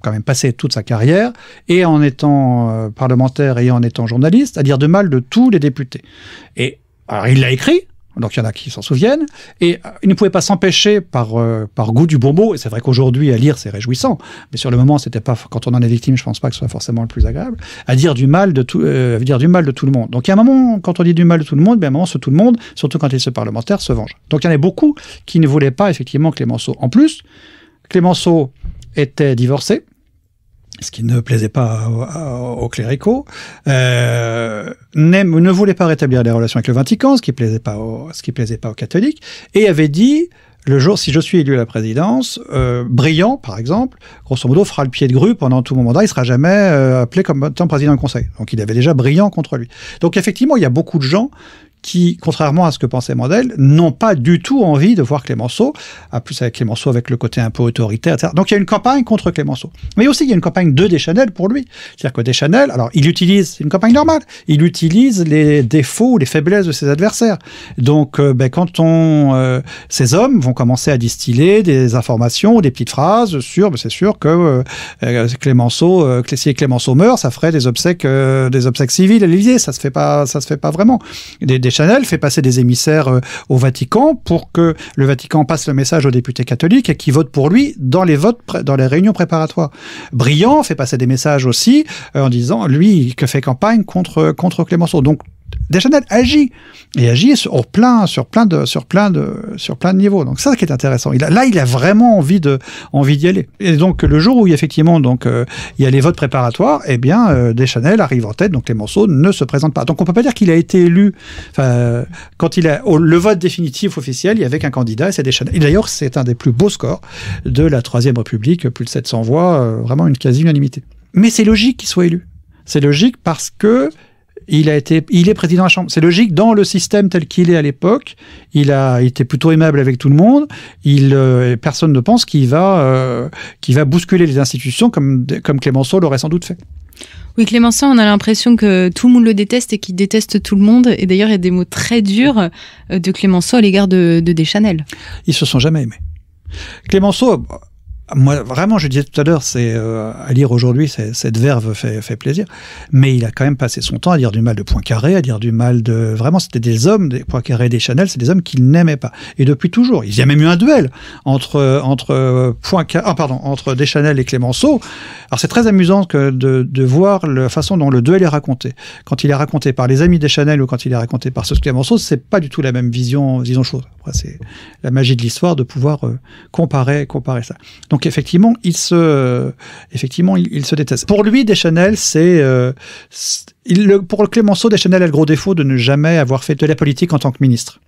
quand même passé toute sa carrière, et en étant euh, parlementaire et en étant journaliste, à dire de mal de tous les députés. Et alors il l'a écrit, donc il y en a qui s'en souviennent. Et euh, ils ne pouvaient pas s'empêcher, par, euh, par goût du bon mot, et c'est vrai qu'aujourd'hui, à lire, c'est réjouissant, mais sur le moment, c'était pas, quand on en est victime, je pense pas que ce soit forcément le plus agréable, à dire du mal de tout, euh, dire du mal de tout le monde. Donc il y a un moment, quand on dit du mal de tout le monde, mais ben, à un moment, ce tout le monde, surtout quand il se parlementaire, se venge. Donc il y en a beaucoup qui ne voulaient pas, effectivement, Clémenceau. En plus, Clémenceau était divorcé, ce qui ne plaisait pas aux cléricaux, euh, ne voulait pas rétablir les relations avec le Vatican, ce qui plaisait pas ce qui plaisait pas aux catholiques, et avait dit le jour, si je suis élu à la présidence, euh, Brillant, par exemple, grosso modo, fera le pied de grue pendant tout mon mandat. Il sera jamais euh, appelé comme temps président du Conseil. Donc, il avait déjà Brillant contre lui. Donc, effectivement, il y a beaucoup de gens qui, contrairement à ce que pensait Mandel, n'ont pas du tout envie de voir Clémenceau, à plus avec Clémenceau avec le côté un peu autoritaire, etc. Donc il y a une campagne contre Clémenceau. Mais aussi, il y a une campagne de Deschanel pour lui. C'est-à-dire que Deschanel, alors il utilise, c'est une campagne normale, il utilise les défauts ou les faiblesses de ses adversaires. Donc euh, ben, quand on, euh, ces hommes vont commencer à distiller des informations, des petites phrases sur, ben, c'est sûr que euh, Clémenceau, si Clémenceau meurt, ça ferait des obsèques, des obsèques civiles à l'Élysée. Ça se fait pas, ça se fait pas vraiment. des Chanel fait passer des émissaires euh, au Vatican pour que le Vatican passe le message aux députés catholiques et qui votent pour lui dans les votes, dans les réunions préparatoires. Briand fait passer des messages aussi euh, en disant, lui, que fait campagne contre, contre Clémenceau. Donc, Deschanel agit et agit sur plein, sur plein de, sur plein de, sur plein de niveaux. Donc ça qui est intéressant. Il a, là, il a vraiment envie de, envie d'y aller. Et donc le jour où effectivement, donc euh, il y a les votes préparatoires, eh bien euh, Deschanel arrive en tête, donc les morceaux ne se présentent pas. Donc on peut pas dire qu'il a été élu quand il a le vote définitif officiel, il y avait un candidat, et c'est Deschanel. Et d'ailleurs, c'est un des plus beaux scores de la troisième République, plus de 700 voix, euh, vraiment une quasi unanimité. Mais c'est logique qu'il soit élu. C'est logique parce que il a été, il est président de la Chambre. C'est logique dans le système tel qu'il est à l'époque. Il a été plutôt aimable avec tout le monde. Il, euh, personne ne pense qu'il va, euh, va bousculer les institutions comme comme Clémenceau l'aurait sans doute fait.
Oui, Clémenceau, on a l'impression que tout le monde le déteste et qu'il déteste tout le monde. Et d'ailleurs, il y a des mots très durs euh, de Clémenceau à l'égard de, de Deschanel. Ils se sont jamais aimés.
Clémenceau moi, vraiment, je disais tout à l'heure, c'est euh, à lire aujourd'hui, cette verve fait, plaisir. Mais il a quand même passé son temps à dire du mal de Poincaré, à dire du mal de. Vraiment, c'était des hommes, des Poincaré et des Chanel, c'est des hommes qu'il n'aimait pas. Et depuis toujours. Il y a même eu un duel entre, entre Poincaré, ah, pardon, entre Deschanel et Clémenceau. Alors, c'est très amusant que de, de, voir la façon dont le duel est raconté. Quand il est raconté par les amis Chanel ou quand il est raconté par ce Clémenceau, c'est pas du tout la même vision, disons, chose. C'est la magie de l'histoire de pouvoir euh, comparer, comparer ça. Donc, donc effectivement, il se, effectivement, il, se déteste. Pour lui, Deschanel, c'est euh, le, pour Clémenceau, Deschanel a le gros défaut de ne jamais avoir fait de la politique en tant que ministre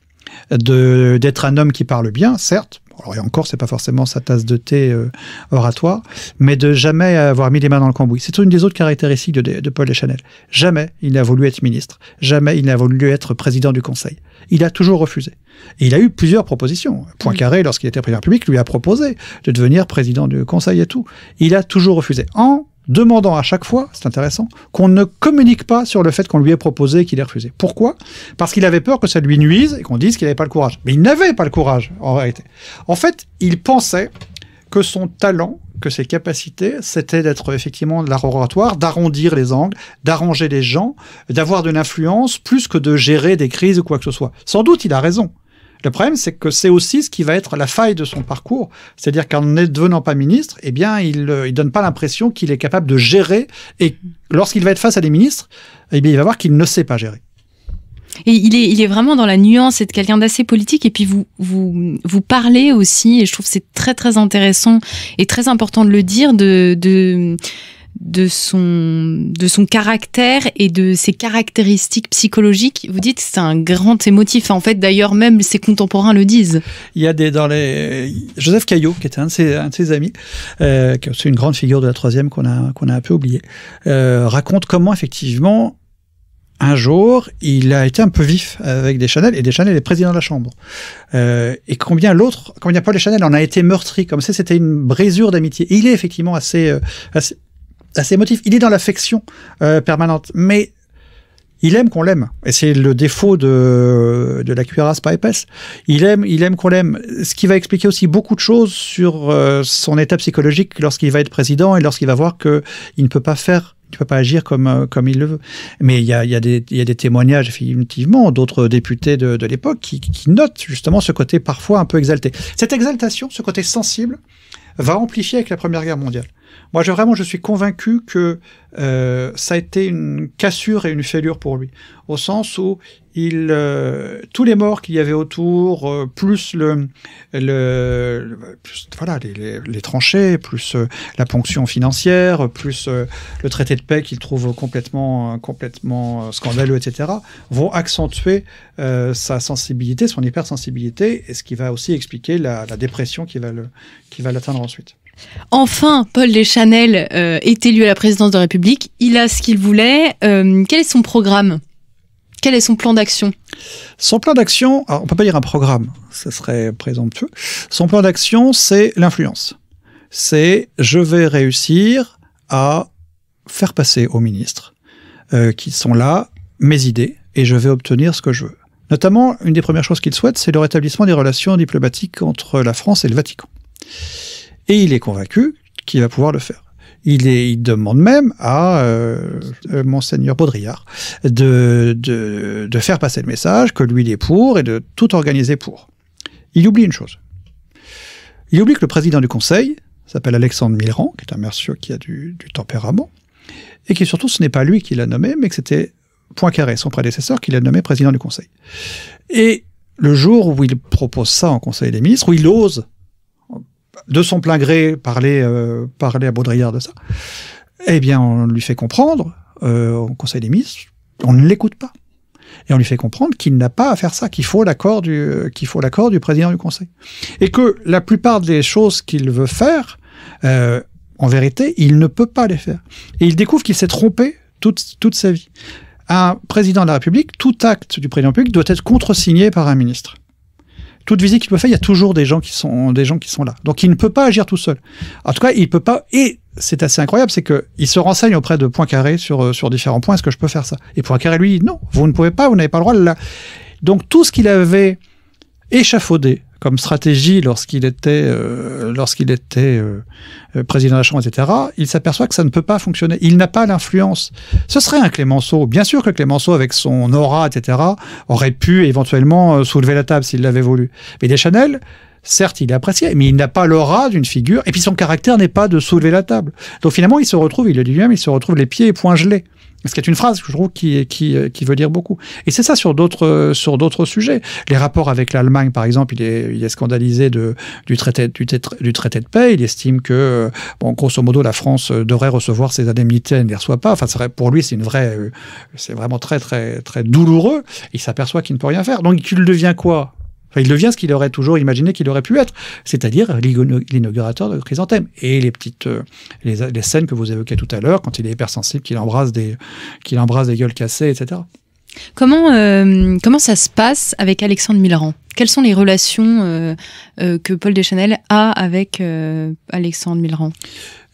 de d'être un homme qui parle bien, certes. Alors, et encore, c'est pas forcément sa tasse de thé euh, oratoire, mais de jamais avoir mis les mains dans le cambouis. C'est une des autres caractéristiques de, de Paul Deschanel. Jamais il n'a voulu être ministre. Jamais il n'a voulu être président du Conseil. Il a toujours refusé. il a eu plusieurs propositions. Poincaré, lorsqu'il était président public, lui a proposé de devenir président du Conseil et tout. Il a toujours refusé. En demandant à chaque fois, c'est intéressant, qu'on ne communique pas sur le fait qu'on lui ait proposé et qu'il ait refusé. Pourquoi Parce qu'il avait peur que ça lui nuise et qu'on dise qu'il n'avait pas le courage. Mais il n'avait pas le courage, en réalité. En fait, il pensait que son talent, que ses capacités, c'était d'être effectivement de l'art d'arrondir les angles, d'arranger les gens, d'avoir de l'influence, plus que de gérer des crises ou quoi que ce soit. Sans doute, il a raison. Le problème, c'est que c'est aussi ce qui va être la faille de son parcours. C'est-à-dire qu'en ne devenant pas ministre, eh bien, il ne euh, donne pas l'impression qu'il est capable de gérer. Et lorsqu'il va être face à des ministres, eh bien, il va voir qu'il ne sait pas gérer.
Et il est, vraiment dans la nuance, c'est quelqu'un d'assez politique. Et puis vous, vous, vous parlez aussi, et je trouve c'est très très intéressant et très important de le dire, de, de de son, de son caractère et de ses caractéristiques psychologiques. Vous dites que c'est un grand émotif. En fait, d'ailleurs, même ses contemporains le disent.
Il y a des, dans les, Joseph Caillot, qui était un de ses, un de ses amis, c'est euh, une grande figure de la troisième qu'on a, qu'on a un peu oublié, euh, raconte comment effectivement un jour, il a été un peu vif avec des Deschanel, et des Deschanel est président de la Chambre. Euh, et combien l'autre, combien Paul Deschanel en a été meurtri, comme ça, c'était une brésure d'amitié. Il est effectivement assez, assez, il est dans l'affection euh, permanente, mais il aime qu'on l'aime. Et c'est le défaut de, de la cuirasse pas épaisse. Il aime, il aime qu'on l'aime. Ce qui va expliquer aussi beaucoup de choses sur euh, son état psychologique lorsqu'il va être président et lorsqu'il va voir qu'il ne peut pas faire il ne peut pas agir comme, euh, comme il le veut. Mais il y a, il y a, des, il y a des témoignages, effectivement, d'autres députés de, de l'époque qui, qui, notent justement ce côté parfois un peu exalté. Cette exaltation, ce côté sensible, va amplifier avec la Première Guerre mondiale. Moi, vraiment, je suis convaincu que euh, ça a été une cassure et une fêlure pour lui, au sens où il, euh, tous les morts qu'il y avait autour, euh, plus le, le voilà, les, tranchées, plus la ponction financière, plus le traité de paix qu'il trouve complètement, complètement scandaleux, etc., vont accentuer sa sensibilité, son hypersensibilité, et ce qui va aussi expliquer la, la dépression qui va l'atteindre ensuite.
Enfin, Paul Deschanel est euh, élu à la présidence de la République. Il a ce qu'il voulait. Euh, quel est son programme Quel est son plan d'action
Son plan d'action, on ne peut pas dire un programme, ce serait présomptueux. Son plan d'action, c'est l'influence. C'est je vais réussir à faire passer aux ministres euh, qui sont là mes idées et je vais obtenir ce que je veux. Notamment, une des premières choses qu'il souhaite, c'est le rétablissement des relations diplomatiques entre la France et le Vatican et il est convaincu qu'il va pouvoir le faire. Il, demande même à euh, euh, monseigneur Baudrillard de, de, faire passer le message que lui il est pour et de tout organiser pour. Il oublie une chose. Il oublie que le président du Conseil s'appelle Alexandre Millerand, qui est un mercieux qui a du, du tempérament, et qui surtout ce n'est pas lui qui l'a nommé, mais que c'était Poincaré, son prédécesseur, qui l'a nommé président du Conseil. Et le jour où il propose ça en Conseil des ministres, où il ose de son plein gré, parler, euh, parler à Baudrillard de ça, eh bien, on lui fait comprendre, euh, au Conseil des ministres, on ne l'écoute pas. Et on lui fait comprendre qu'il n'a pas à faire ça, qu'il faut l'accord du, qu'il faut l'accord du président du Conseil. Et que la plupart des choses qu'il veut faire, euh, en vérité, il ne peut pas les faire. Et il découvre qu'il s'est trompé toute, toute sa vie. Un président de la République, tout acte du président public doit être contresigné par un ministre toute visite qu'il peut faire, il y a toujours des gens qui sont, des gens qui sont là. Donc il ne peut pas agir tout seul. En tout cas, il peut pas, et c'est assez incroyable, c'est que il se renseigne auprès de Poincaré sur, euh, sur différents points, est-ce que je peux faire ça? Et Poincaré lui non, vous ne pouvez pas, vous n'avez pas le droit de là. Donc tout ce qu'il avait échafaudé, comme stratégie lorsqu'il était, euh, lorsqu'il était euh, euh, président de la Chambre, etc., il s'aperçoit que ça ne peut pas fonctionner. Il n'a pas l'influence. Ce serait un Clémenceau. Bien sûr que Clémenceau, avec son aura, etc., aurait pu éventuellement soulever la table s'il l'avait voulu. Mais Deschanel, certes, il est apprécié, mais il n'a pas l'aura d'une figure, et puis son caractère n'est pas de soulever la table. Donc finalement, il se retrouve, il le dit lui-même, il se retrouve les pieds et gelés. Ce qui est une phrase je trouve qui, qui, euh, qui veut dire beaucoup. Et c'est ça sur d'autres euh, sur d'autres sujets. Les rapports avec l'Allemagne, par exemple, il est, scandalisé de, du, traité, du, traité de paix. Il estime que, euh, bon, grosso modo, la France devrait recevoir ses indemnités, elle ne les reçoit pas. Enfin, pour lui, c'est une vraie, c'est vraiment très, très, très douloureux. Il s'aperçoit qu'il ne peut rien faire. Donc, il devient quoi il devient ce qu'il aurait toujours imaginé qu'il aurait pu être, c'est-à-dire l'inaugurateur de Chrysanthème. Et les petites euh, les, scènes que vous évoquez tout à l'heure, quand il est hypersensible, qu'il embrasse des, qu'il embrasse des gueules cassées, etc.
Comment, euh, comment ça se passe avec Alexandre Millerand Quelles sont les relations euh, que Paul Deschanel a avec Alexandre Millerand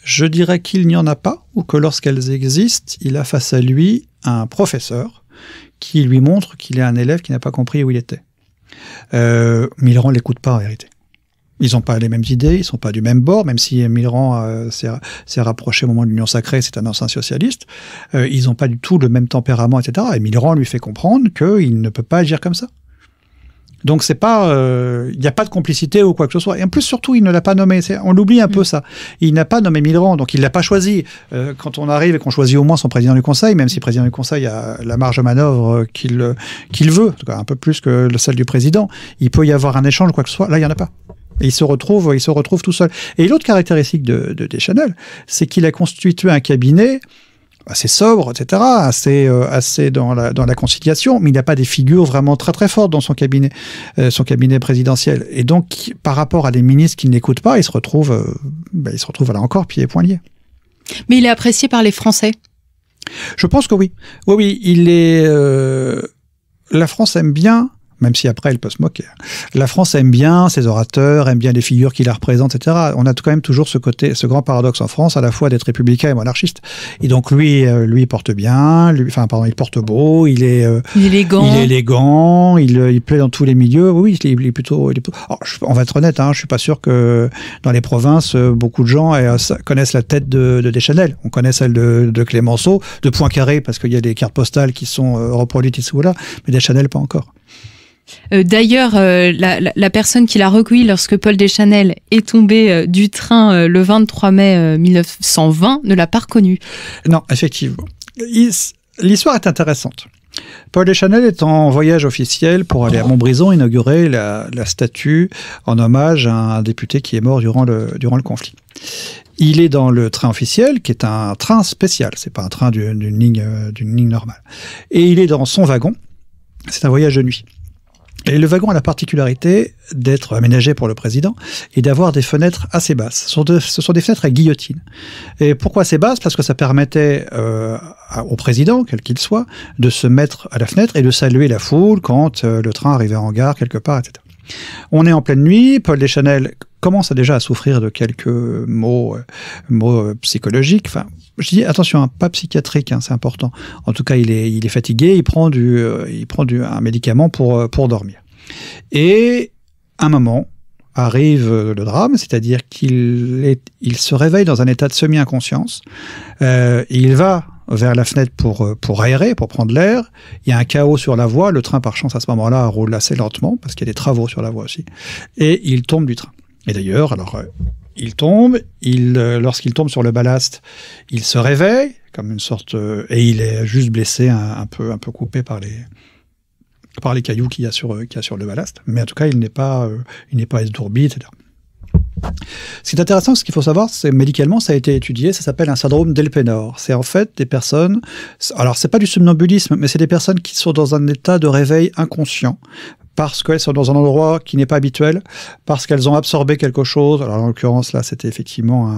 Je dirais qu'il n'y en a pas, ou que lorsqu'elles existent, il a face à lui un professeur qui lui montre qu'il est un élève qui n'a pas compris où il était. Euh, ne l'écoute pas en vérité. Ils n'ont pas les mêmes idées, ils ne sont pas du même bord, même si Millerand euh, s'est rapproché au moment de l'Union sacrée, c'est un ancien socialiste. Euh, ils n'ont pas du tout le même tempérament, etc. Et Millerand lui fait comprendre qu'il ne peut pas agir comme ça. Donc c'est pas, euh, il n'y a pas de complicité ou quoi que ce soit. Et en plus surtout, il ne l'a pas nommé. On l'oublie un peu mm. ça. Il n'a pas nommé Millerand, donc il l'a pas choisi. Euh, quand on arrive et qu'on choisit au moins son président du Conseil, même si le président du Conseil a la marge de manœuvre euh, qu'il qu'il veut, un peu plus que celle du président, il peut y avoir un échange quoi que ce soit. Là, il y en a pas. Et il se retrouve, il se retrouve tout seul. Et l'autre caractéristique de, de Deschanel, c'est qu'il a constitué un cabinet assez sobre, etc., assez, euh, assez dans, la, dans la conciliation, mais il n'a pas des figures vraiment très très fortes dans son cabinet, euh, son cabinet présidentiel. Et donc, par rapport à des ministres qui n'écoutent pas, il se retrouve, euh, ben, il se retrouve là encore pieds et poings liés.
Mais il est apprécié par les Français
Je pense que oui. Oui, oui, il est. la France aime bien même si après elle peut se moquer. La France aime bien ses orateurs, aime bien les figures qui la représentent, etc. On a quand même toujours ce côté, ce grand paradoxe en France, à la fois d'être républicain et monarchiste. Et donc lui, euh, lui porte bien, enfin pardon, il porte beau, il est, euh, élégant, euh, il, plaît dans tous les milieux. Oui, il est, plutôt. on va être honnête, je hein, je suis pas sûr que dans les provinces, beaucoup de gens connaissent la tête de, Deschanel. On connaît celle de, de Clémenceau, de Poincaré parce qu'il y a des cartes postales qui sont reproduites ici ou là, mais Deschanel pas encore.
Euh, d'ailleurs, euh, la, personne qui l'a recueilli lorsque Paul Deschanel est tombé euh, du train le 23 mai 1920 ne l'a pas reconnu. Non, effectivement.
L'histoire est intéressante. Paul Deschanel est en voyage officiel pour aller à Montbrison inaugurer la, statue en hommage à un député qui est mort durant le, durant le conflit. Il est dans le train officiel, qui est un train spécial, c'est pas un train d'une ligne, ligne normale. Et il est dans son wagon, c'est un voyage de nuit. Et le wagon a la particularité d'être aménagé pour le président et d'avoir des fenêtres assez basses. Ce sont, des fenêtres à guillotine. Et pourquoi assez basses Parce que ça permettait euh, au président, quel qu'il soit, de se mettre à la fenêtre et de saluer la foule quand euh, le train arrivait en gare quelque part, etc. On est en pleine nuit, Paul Deschanel commence déjà à souffrir de quelques mots euh, psychologiques, enfin je dis attention, hein, pas psychiatrique, hein, c'est important. En tout cas, il est, fatigué, il prend euh, un médicament pour, euh, dormir. Et à un moment arrive euh, le drame, c'est-à-dire qu'il se réveille dans un état de semi-inconscience. il va vers la fenêtre pour, pour aérer, pour prendre l'air. Il y a un chaos sur la voie. Le train, par chance, à ce moment-là, roule assez lentement parce qu'il y a des travaux sur la voie aussi. Et il tombe du train. Et d'ailleurs, alors, il tombe, il, euh, lorsqu'il tombe sur le ballast, il se réveille, comme une sorte, euh, et il est juste blessé, un, peu, un peu coupé par les, par les cailloux qu'il y, a sur euh, le ballast. Mais en tout cas, il n'est pas, il n'est pas etc. Ce qui est intéressant, ce qu'il faut savoir, c'est médicalement, ça a été étudié, ça s'appelle un syndrome d'Elpenor. C'est en fait des personnes, alors c'est pas du somnambulisme, mais c'est des personnes qui sont dans un état de réveil inconscient, parce qu'elles sont dans un endroit qui n'est pas habituel, parce qu'elles ont absorbé quelque chose. Alors, en l'occurrence, là, c'était effectivement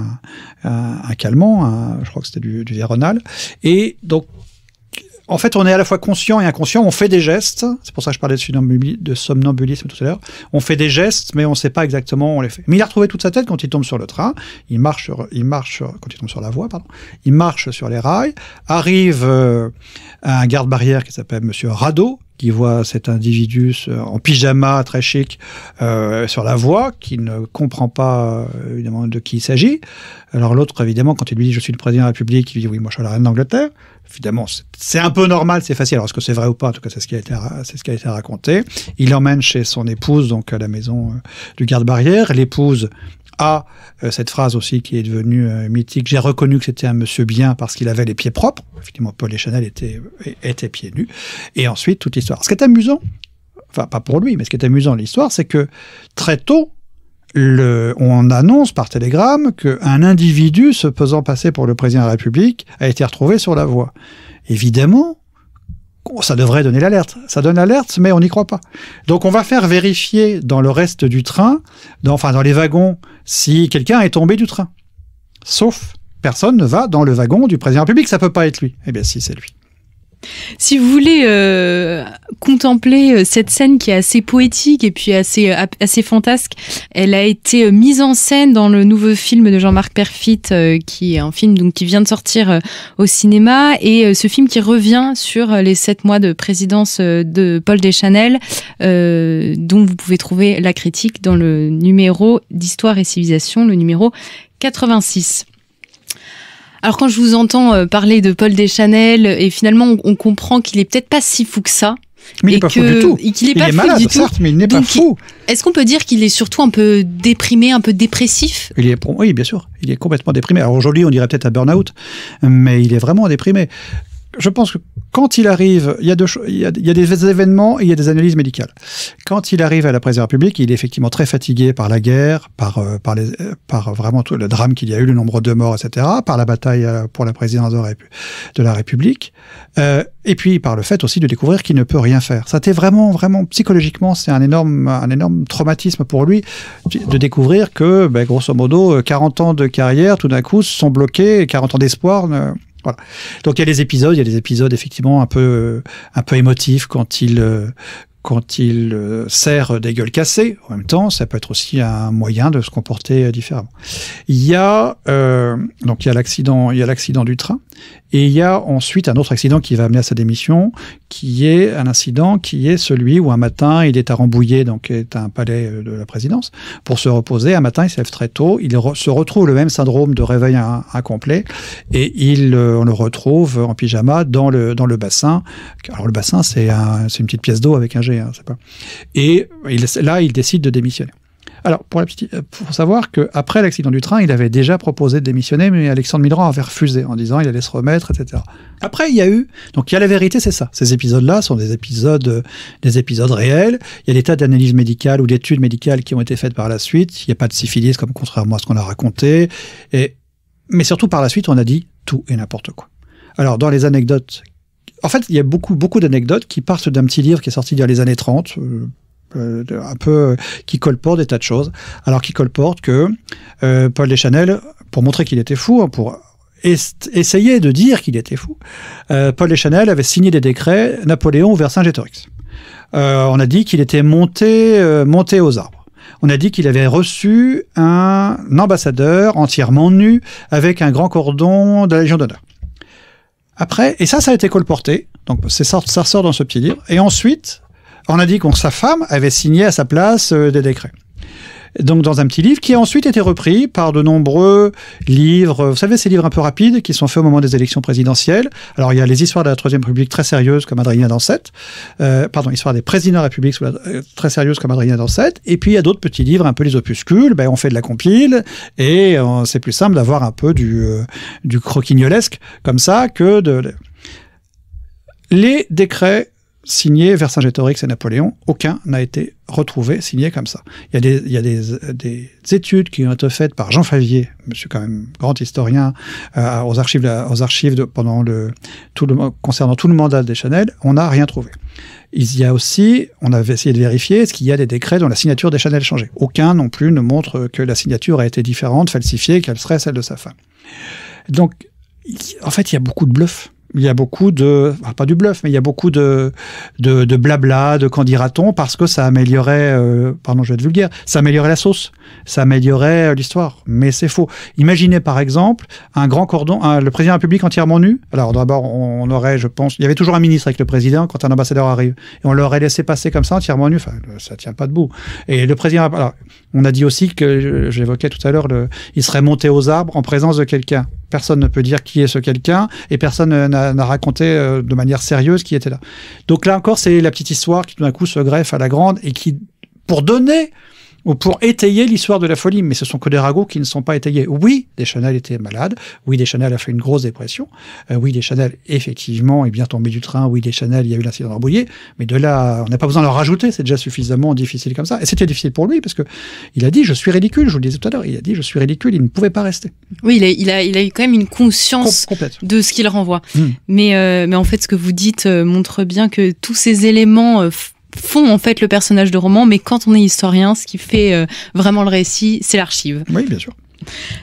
un, calmant, je crois que c'était du, du Véronal. Et donc, en fait, on est à la fois conscient et inconscient. On fait des gestes. C'est pour ça que je parlais de somnambulisme, tout à l'heure. On fait des gestes, mais on ne sait pas exactement où on les fait. Mais il a retrouvé toute sa tête quand il tombe sur le train. Il marche, sur, il marche quand il tombe sur la voie, Il marche sur les rails. Arrive euh, un garde-barrière qui s'appelle Monsieur Radeau, qui voit cet individu en pyjama très chic euh, sur la voie, qui ne comprend pas euh, évidemment de qui il s'agit. Alors l'autre, évidemment, quand il lui dit je suis le président de la République, il dit oui, moi je suis la reine d'Angleterre. Évidemment, c'est un peu normal, c'est facile. Alors est-ce que c'est vrai ou pas En tout cas, c'est ce qui a été c'est ce qui a raconté. Il l'emmène chez son épouse donc à la maison euh, du garde-barrière. L'épouse à euh, cette phrase aussi qui est devenue euh, mythique, j'ai reconnu que c'était un monsieur bien parce qu'il avait les pieds propres. Effectivement, Paul et Chanel étaient, pieds nus. Et ensuite, toute l'histoire. Ce qui est amusant, enfin pas pour lui, mais ce qui est amusant de l'histoire, c'est que très tôt, le, on annonce par télégramme qu'un individu se faisant passer pour le président de la République a été retrouvé sur la voie. Évidemment, Oh, ça devrait donner l'alerte. Ça donne l'alerte, mais on n'y croit pas. Donc on va faire vérifier dans le reste du train, dans, enfin dans les wagons, si quelqu'un est tombé du train. Sauf personne ne va dans le wagon du président public. ça peut pas être lui. Eh bien si, c'est lui.
Si vous voulez euh, contempler euh, cette scène qui est assez poétique et puis assez, euh, assez fantasque, elle a été mise en scène dans le nouveau film de Jean-Marc Perfit, qui est un film donc, qui vient de sortir au cinéma, et ce film qui revient sur les sept mois de présidence de Paul Deschanel, dont vous pouvez trouver la critique dans le numéro d'Histoire et Civilisation, le numéro 86. Alors quand je vous entends euh, parler de Paul Deschanel, et finalement on, comprend qu'il est peut-être pas si fou que ça, mais il n'est pas fou du tout. est pas il est malade, certes, mais il n'est pas fou. Est-ce qu'on peut dire qu'il est surtout un peu déprimé, un peu dépressif
il est, Oui, bien sûr. Il est complètement déprimé. Alors aujourd'hui, on dirait peut-être un burn-out, mais il est vraiment déprimé. Je pense que quand il arrive, il y, a des événements et il y a des analyses médicales. Quand il arrive à la présidence publique, il est effectivement très fatigué par la guerre, par, euh, par, les, euh, par vraiment tout le drame qu'il y a eu, le nombre de morts, etc., par la bataille euh, pour la présidence de, la République, et puis par le fait aussi de découvrir qu'il ne peut rien faire. Ça été vraiment, vraiment, psychologiquement, c'est un énorme, un énorme traumatisme pour lui de découvrir que, ben, grosso modo, 40 ans de carrière, tout d'un coup, sont bloqués, 40 ans d'espoir... Ne donc il y a des épisodes, il y a des épisodes effectivement un peu euh, un peu émotifs quand il euh, quand il euh, sert des gueules cassées, en même temps, ça peut être aussi un moyen de se comporter euh, différemment. Il y a euh, donc il y a l'accident, il y a l'accident du train, et il y a ensuite un autre accident qui va amener à sa démission, qui est un incident qui est celui où un matin il est à Rambouillet, donc est un palais de la présidence, pour se reposer. Un matin, il se lève très tôt, il se retrouve le même syndrome de réveil incomplet, et il on le retrouve en pyjama dans le dans le bassin. Alors le bassin, c'est une petite pièce d'eau avec un Hein, pas. Et il, là, il décide de démissionner. Alors, pour, la petite, pour savoir qu'après l'accident du train, il avait déjà proposé de démissionner, mais Alexandre Millerand avait refusé en disant il allait se remettre, etc. Après, il y a eu. Donc, il y a la vérité, c'est ça. Ces épisodes-là sont des épisodes, euh, des épisodes réels. Il y a des tas d'analyses médicales ou d'études médicales qui ont été faites par la suite. Il n'y a pas de syphilis, comme contrairement à ce qu'on a raconté. Et, mais surtout, par la suite, on a dit tout et n'importe quoi. Alors, dans les anecdotes en fait, il y a beaucoup, beaucoup d'anecdotes qui partent d'un petit livre qui est sorti il y a les années 30, euh, euh, un peu, euh, qui colporte des tas de choses. Alors, qui colporte que euh, Paul Deschanel, pour montrer qu'il était fou, hein, pour essayer de dire qu'il était fou, euh, Paul Deschanel avait signé des décrets Napoléon vers Saint-Gétorix. on a dit qu'il était monté, monté aux arbres on a dit qu'il avait reçu un ambassadeur entièrement nu avec un grand cordon de la Légion d'honneur. Après, et ça, ça a été colporté. Donc, ça ressort dans ce petit livre. Et ensuite, on a dit qu'on sa femme avait signé à sa place euh, des décrets donc dans un petit livre qui a ensuite été repris par de nombreux livres, vous savez, ces livres un peu rapides qui sont faits au moment des élections présidentielles. Alors il y a les histoires de la Troisième République très sérieuses comme Adrien Dansette, euh, pardon, histoire des présidents de la République euh, très sérieuses comme Adrien Dansette, et puis il y a d'autres petits livres, un peu les opuscules, ben, on fait de la compile, et euh, c'est plus simple d'avoir un peu du, euh, du croquignolesque comme ça que de... Les décrets signé Vercingétorix et Napoléon, aucun n'a été retrouvé signé comme ça. Il y a des, études qui ont été faites par Jean Favier, monsieur quand même grand historien, euh, aux archives, aux archives pendant le, tout le, concernant tout le mandat des Chanel, on n'a rien trouvé. Il y a aussi, on avait essayé de vérifier, est-ce qu'il y a des décrets dont la signature des Chanel changé. Aucun non plus ne montre que la signature a été différente, falsifiée, qu'elle serait celle de sa femme. Donc, en fait, il y a beaucoup de bluffs il y a beaucoup de, pas du bluff, mais il y a beaucoup de, de, de blabla, de qu'en dira-t-on, parce que ça améliorait, euh, pardon, je vais être vulgaire, ça améliorait la sauce, ça améliorait euh, l'histoire. Mais c'est faux. Imaginez par exemple un grand cordon, le président de la République entièrement nu. Alors d'abord, on, aurait, je pense, il y avait toujours un ministre avec le président quand un ambassadeur arrive, et on l'aurait laissé passer comme ça entièrement nu. Enfin, ça tient pas debout. Et le président, alors, on a dit aussi que j'évoquais tout à l'heure, il serait monté aux arbres en présence de quelqu'un. Personne ne peut dire qui est ce quelqu'un et personne euh, n'a raconté euh, de manière sérieuse qui était là. Donc là encore, c'est la petite histoire qui tout d'un coup se greffe à la grande et qui, pour donner pour étayer l'histoire de la folie, mais ce sont que des ragots qui ne sont pas étayés. Oui, Deschanel était malade, oui, Deschanel a fait une grosse dépression, euh, oui, Deschanel, effectivement, est bien tombé du train, oui, Deschanel, il y a eu l'incident Rambouillet, mais de là, on n'a pas besoin de leur rajouter, c'est déjà suffisamment difficile comme ça. Et c'était difficile pour lui, parce que il a dit, je suis ridicule, je vous le disais tout à l'heure, il a dit, je suis ridicule, il ne pouvait pas rester.
Oui, il a, il a, eu quand même une conscience de ce qu'il renvoie. Hmm. Mais, euh, mais en fait, ce que vous dites euh, montre bien que tous ces éléments font en fait le personnage de roman, mais quand on est historien, ce qui fait euh, vraiment le récit, c'est l'archive. Oui, bien sûr.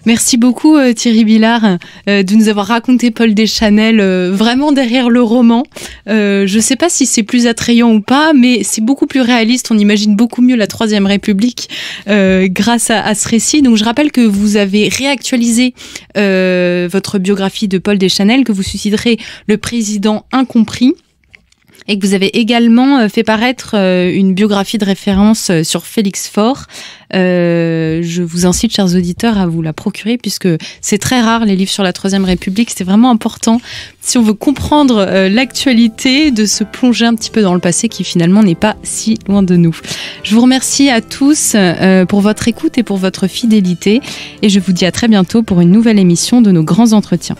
Merci beaucoup euh, Thierry Billard euh, de nous avoir raconté Paul Deschanel vraiment derrière le roman. je ne sais pas si c'est plus attrayant ou pas, mais c'est beaucoup plus réaliste. On imagine beaucoup mieux la Troisième République grâce à, ce récit. Donc je rappelle que vous avez réactualisé votre biographie de Paul Deschanel, que vous suiciderez le président incompris et que vous avez également euh, fait paraître euh, une biographie de référence euh, sur Félix Faure. je vous incite, chers auditeurs, à vous la procurer puisque c'est très rare les livres sur la Troisième République. C'est vraiment important si on veut comprendre l'actualité de se plonger un petit peu dans le passé qui finalement n'est pas si loin de nous. Je vous remercie à tous pour votre écoute et pour votre fidélité et je vous dis à très bientôt pour une nouvelle émission de nos grands entretiens.